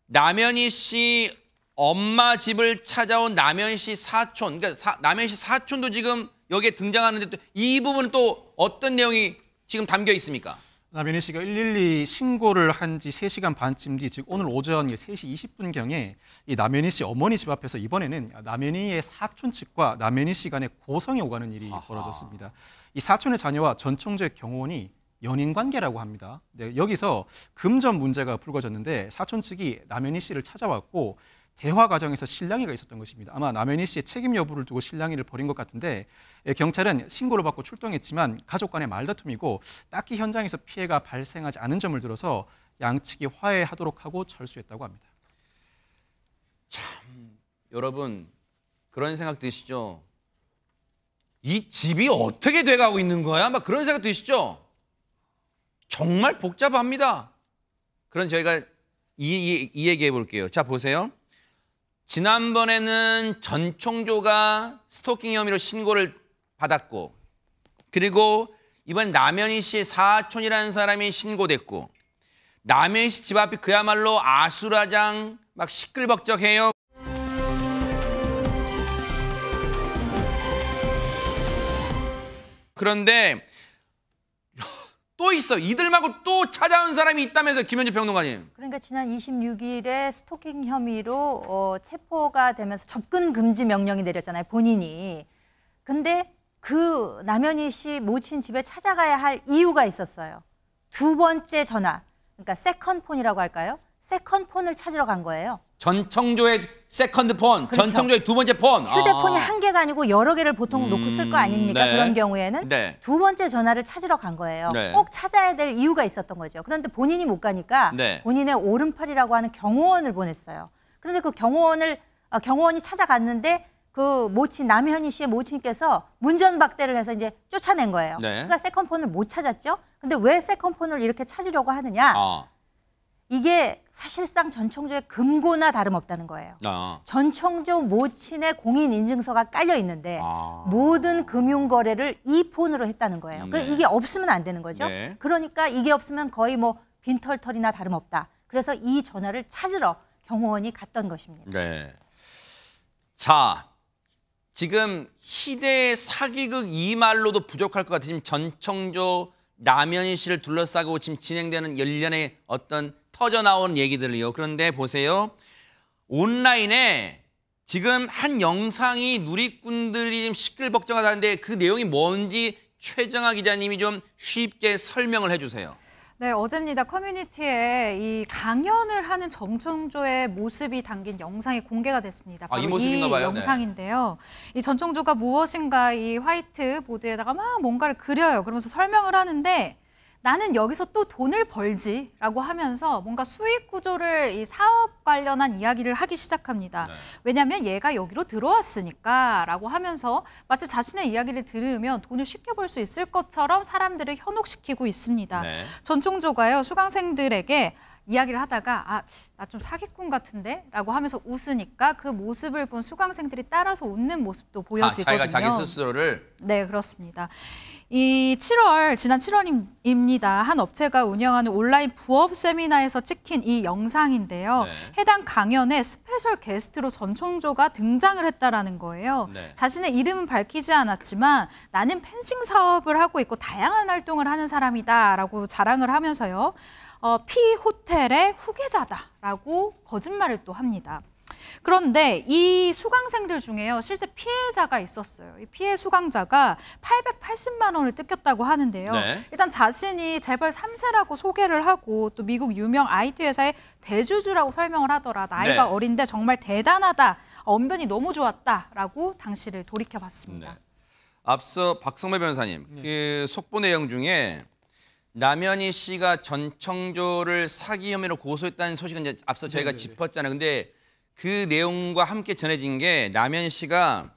남현희 씨 엄마 집을 찾아온 남현씨 사촌, 그러니까 사, 남현씨 사촌도 지금 여기에 등장하는데 또 이 부분은 또 어떤 내용이 지금 담겨 있습니까? 남현희 씨가 112 신고를 한 지 3시간 반쯤 뒤, 즉 오늘 오전 3시 20분경에 이 남현희 씨 어머니 집 앞에서 이번에는 남현희의 사촌 측과 남현희 씨 간의 고성이 오가는 일이 아하. 벌어졌습니다. 이 사촌의 자녀와 전총재 경호원이 연인 관계라고 합니다. 네, 여기서 금전 문제가 불거졌는데 사촌 측이 남현희 씨를 찾아왔고 대화 과정에서 실랑이가 있었던 것입니다. 아마 남현희 씨의 책임 여부를 두고 실랑이를 벌인 것 같은데 예, 경찰은 신고를 받고 출동했지만 가족 간의 말다툼이고 딱히 현장에서 피해가 발생하지 않은 점을 들어서 양측이 화해하도록 하고 철수했다고 합니다. 참 여러분 그런 생각 드시죠? 이 집이 어떻게 돼가고 있는 거야? 막 그런 생각 드시죠? 정말 복잡합니다. 그럼 저희가 이, 이, 이 얘기해 볼게요. 자 보세요. 지난번에는 전총조가 스토킹 혐의로 신고를 받았고 그리고 이번 남현희 씨의 사촌이라는 사람이 신고됐고 남현희 씨 집 앞이 그야말로 아수라장 막 시끌벅적해요. 그런데 또 있어. 이들 말고 또 찾아온 사람이 있다면서 김현주 평론가님. 그러니까 지난 26일에 스토킹 혐의로 어, 체포가 되면서 접근 금지 명령이 내렸잖아요. 본인이. 근데 그 남현희 씨 모친 집에 찾아가야 할 이유가 있었어요. 두 번째 전화. 그러니까 세컨 폰이라고 할까요? 세컨 폰을 찾으러 간 거예요. 전청조의 세컨드 폰, 그렇죠. 전청조의 두 번째 폰. 휴대폰이 아. 한 개가 아니고 여러 개를 보통 음, 놓고 쓸 거 아닙니까? 네. 그런 경우에는 네. 두 번째 전화를 찾으러 간 거예요. 네. 꼭 찾아야 될 이유가 있었던 거죠. 그런데 본인이 못 가니까 네. 본인의 오른팔이라고 하는 경호원을 보냈어요. 그런데 그 경호원을 어, 경호원이 찾아갔는데 그 모친 남현희 씨의 모친께서 문전박대를 해서 이제 쫓아낸 거예요. 네. 그러니까 세컨폰을 못 찾았죠. 근데 왜 세컨폰을 이렇게 찾으려고 하느냐? 아. 이게 사실상 전청조의 금고나 다름없다는 거예요. 아. 전청조 모친의 공인 인증서가 깔려 있는데 아. 모든 금융 거래를 이 폰으로 했다는 거예요. 그러니까 네. 그러니까 이게 없으면 안 되는 거죠. 네. 그러니까 이게 없으면 거의 뭐 빈털털이나 다름없다. 그래서 이 전화를 찾으러 경호원이 갔던 것입니다. 네. 자, 지금 희대 사기극 이 말로도 부족할 것 같아. 지금 전청조 라면 희 씨를 둘러싸고 지금 진행되는 연련의 어떤 터져 나온 얘기들이요. 그런데 보세요. 온라인에 지금 한 영상이 누리꾼들이 지 시끌벅적하다는데 그 내용이 뭔지 최정아 기자님이 좀 쉽게 설명을 해주세요. 네, 어제입니다. 커뮤니티에 이 강연을 하는 정청조의 모습이 담긴 영상이 공개가 됐습니다. 아, 이 모습인가 봐요. 이 영상인데요. 네. 이정청조가 무엇인가 이 화이트 보드에다가 막 뭔가를 그려요. 그러면서 설명을 하는데 나는 여기서 또 돈을 벌지라고 하면서 뭔가 수익 구조를 이 사업 관련한 이야기를 하기 시작합니다. 네. 왜냐하면 얘가 여기로 들어왔으니까라고 하면서 마치 자신의 이야기를 들으면 돈을 쉽게 벌 수 있을 것처럼 사람들을 현혹시키고 있습니다. 네. 전총조가요 수강생들에게 이야기를 하다가 아 나 좀 사기꾼 같은데 라고 하면서 웃으니까 그 모습을 본 수강생들이 따라서 웃는 모습도 보여지거든요. 아, 자기가 자기 스스로를? 네 그렇습니다. 이 7월 지난 7월입니다. 한 업체가 운영하는 온라인 부업 세미나에서 찍힌 이 영상인데요. 네. 해당 강연에 스페셜 게스트로 전총조가 등장을 했다라는 거예요. 네. 자신의 이름은 밝히지 않았지만 나는 펜싱 사업을 하고 있고 다양한 활동을 하는 사람이다라고 자랑을 하면서요. 어, 피 호텔의 후계자다라고 거짓말을 또 합니다. 그런데 이 수강생들 중에요. 실제 피해자가 있었어요. 이 피해 수강자가 880만 원을 뜯겼다고 하는데요. 네. 일단 자신이 재벌 3세라고 소개를 하고 또 미국 유명 IT 회사의 대주주라고 설명을 하더라. 나이가 네. 어린데 정말 대단하다. 언변이 너무 좋았다라고 당시를 돌이켜봤습니다. 네. 앞서 박성배 변사님, 호그 네. 속보 내용 중에 남현희 씨가 전청조를 사기 혐의로 고소했다는 소식은 이제 앞서 저희가 네네네. 네, 네. 짚었잖아요. 근데 그 내용과 함께 전해진 게 남현 씨가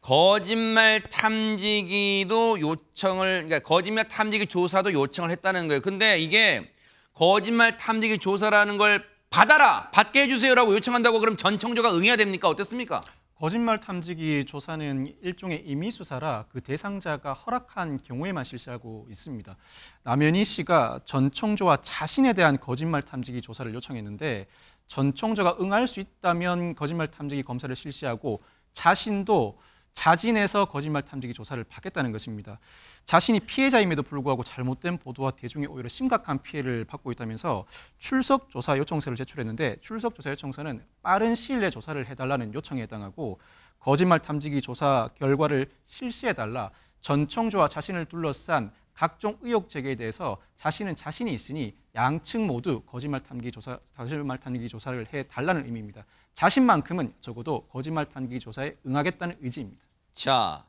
거짓말 탐지기도 요청을 그러니까 거짓말 탐지기 조사도 요청을 했다는 거예요. 근데 이게 거짓말 탐지기 조사라는 걸 받아라 받게 해주세요라고 요청한다고 그럼 전청조가 응해야 됩니까 어떻습니까? 거짓말 탐지기 조사는 일종의 임의 수사라 그 대상자가 허락한 경우에만 실시하고 있습니다. 남현희 씨가 전청조와 자신에 대한 거짓말 탐지기 조사를 요청했는데 전총조가 응할 수 있다면 거짓말 탐지기 검사를 실시하고 자신도 자진해서 거짓말 탐지기 조사를 받겠다는 것입니다. 자신이 피해자임에도 불구하고 잘못된 보도와 대중이 오히려 심각한 피해를 받고 있다면서 출석 조사 요청서를 제출했는데 출석 조사 요청서는 빠른 시일 내 조사를 해달라는 요청에 해당하고 거짓말 탐지기 조사 결과를 실시해달라 전청조와 자신을 둘러싼 각종 의혹 제기에 대해서 자신은 자신이 있으니 양측 모두 거짓말 탄기 조사 거짓말 탄기 조사를 해 달라는 의미입니다. 자신만큼은 적어도 거짓말 탄기 조사에 응하겠다는 의지입니다. 자,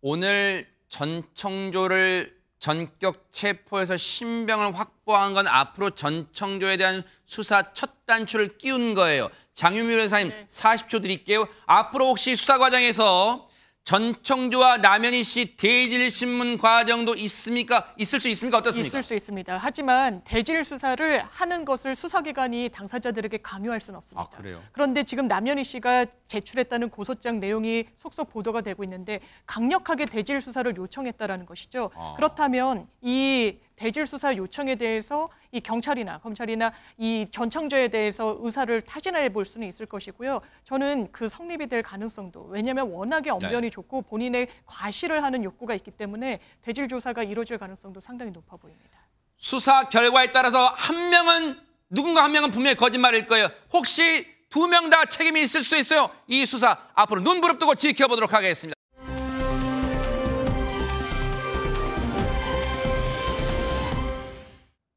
오늘 전청조를 전격 체포해서 신병을 확보한 건 앞으로 전청조에 대한 수사 첫 단추를 끼운 거예요. 장유미 변호사님 네. 40초 드릴게요. 앞으로 혹시 수사 과정에서 전청주와 남현희 씨 대질 신문 과정도 있습니까? 있을 수 있습니까? 어떻습니까? 있을 수 있습니다. 하지만 대질 수사를 하는 것을 수사기관이 당사자들에게 강요할 수는 없습니다. 아, 그래요? 그런데 지금 남현희 씨가 제출했다는 고소장 내용이 속속 보도가 되고 있는데 강력하게 대질 수사를 요청했다라는 것이죠. 아. 그렇다면 이 대질 수사 요청에 대해서 이 경찰이나 검찰이나 이 전청조에 대해서 의사를 타진해 볼 수는 있을 것이고요. 저는 그 성립이 될 가능성도 왜냐하면 워낙에 엄변이 네. 좋고 본인의 과실을 하는 욕구가 있기 때문에 대질 조사가 이루어질 가능성도 상당히 높아 보입니다. 수사 결과에 따라서 한 명은 누군가 한 명은 분명히 거짓말일 거예요. 혹시 두 명 다 책임이 있을 수 있어요. 이 수사 앞으로 눈부릅뜨고 지켜보도록 하겠습니다.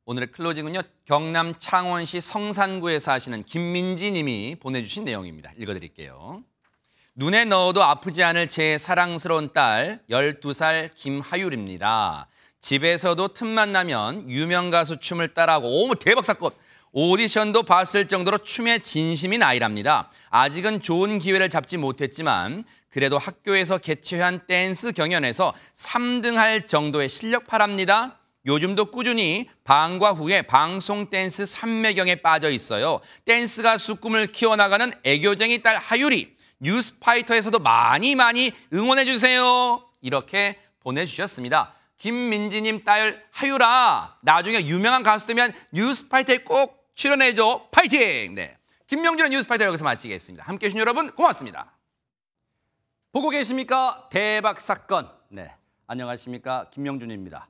오늘의 클로징은요. 경남 창원시 성산구에 사시는 김민지 님이 보내주신 내용입니다. 읽어드릴게요. 눈에 넣어도 아프지 않을 제 사랑스러운 딸 12살 김하율입니다. 집에서도 틈만 나면 유명 가수 춤을 따라하고 오 뭐 대박 사건 오디션도 봤을 정도로 춤에 진심인 아이랍니다. 아직은 좋은 기회를 잡지 못했지만 그래도 학교에서 개최한 댄스 경연에서 3등 할 정도의 실력파랍니다. 요즘도 꾸준히 방과 후에 방송 댄스 삼매경에 빠져 있어요. 댄스 가수 꿈을 키워나가는 애교쟁이 딸 하율이 뉴스파이터에서도 많이 많이 응원해 주세요. 이렇게 보내주셨습니다. 김민지님 딸하율아 나중에 유명한 가수 되면 뉴스파이터에 꼭 출연해줘 파이팅 네 김명준의 뉴스파이터 여기서 마치겠습니다 함께해 주신 여러분 고맙습니다 보고 계십니까 대박 사건 네 안녕하십니까 김명준입니다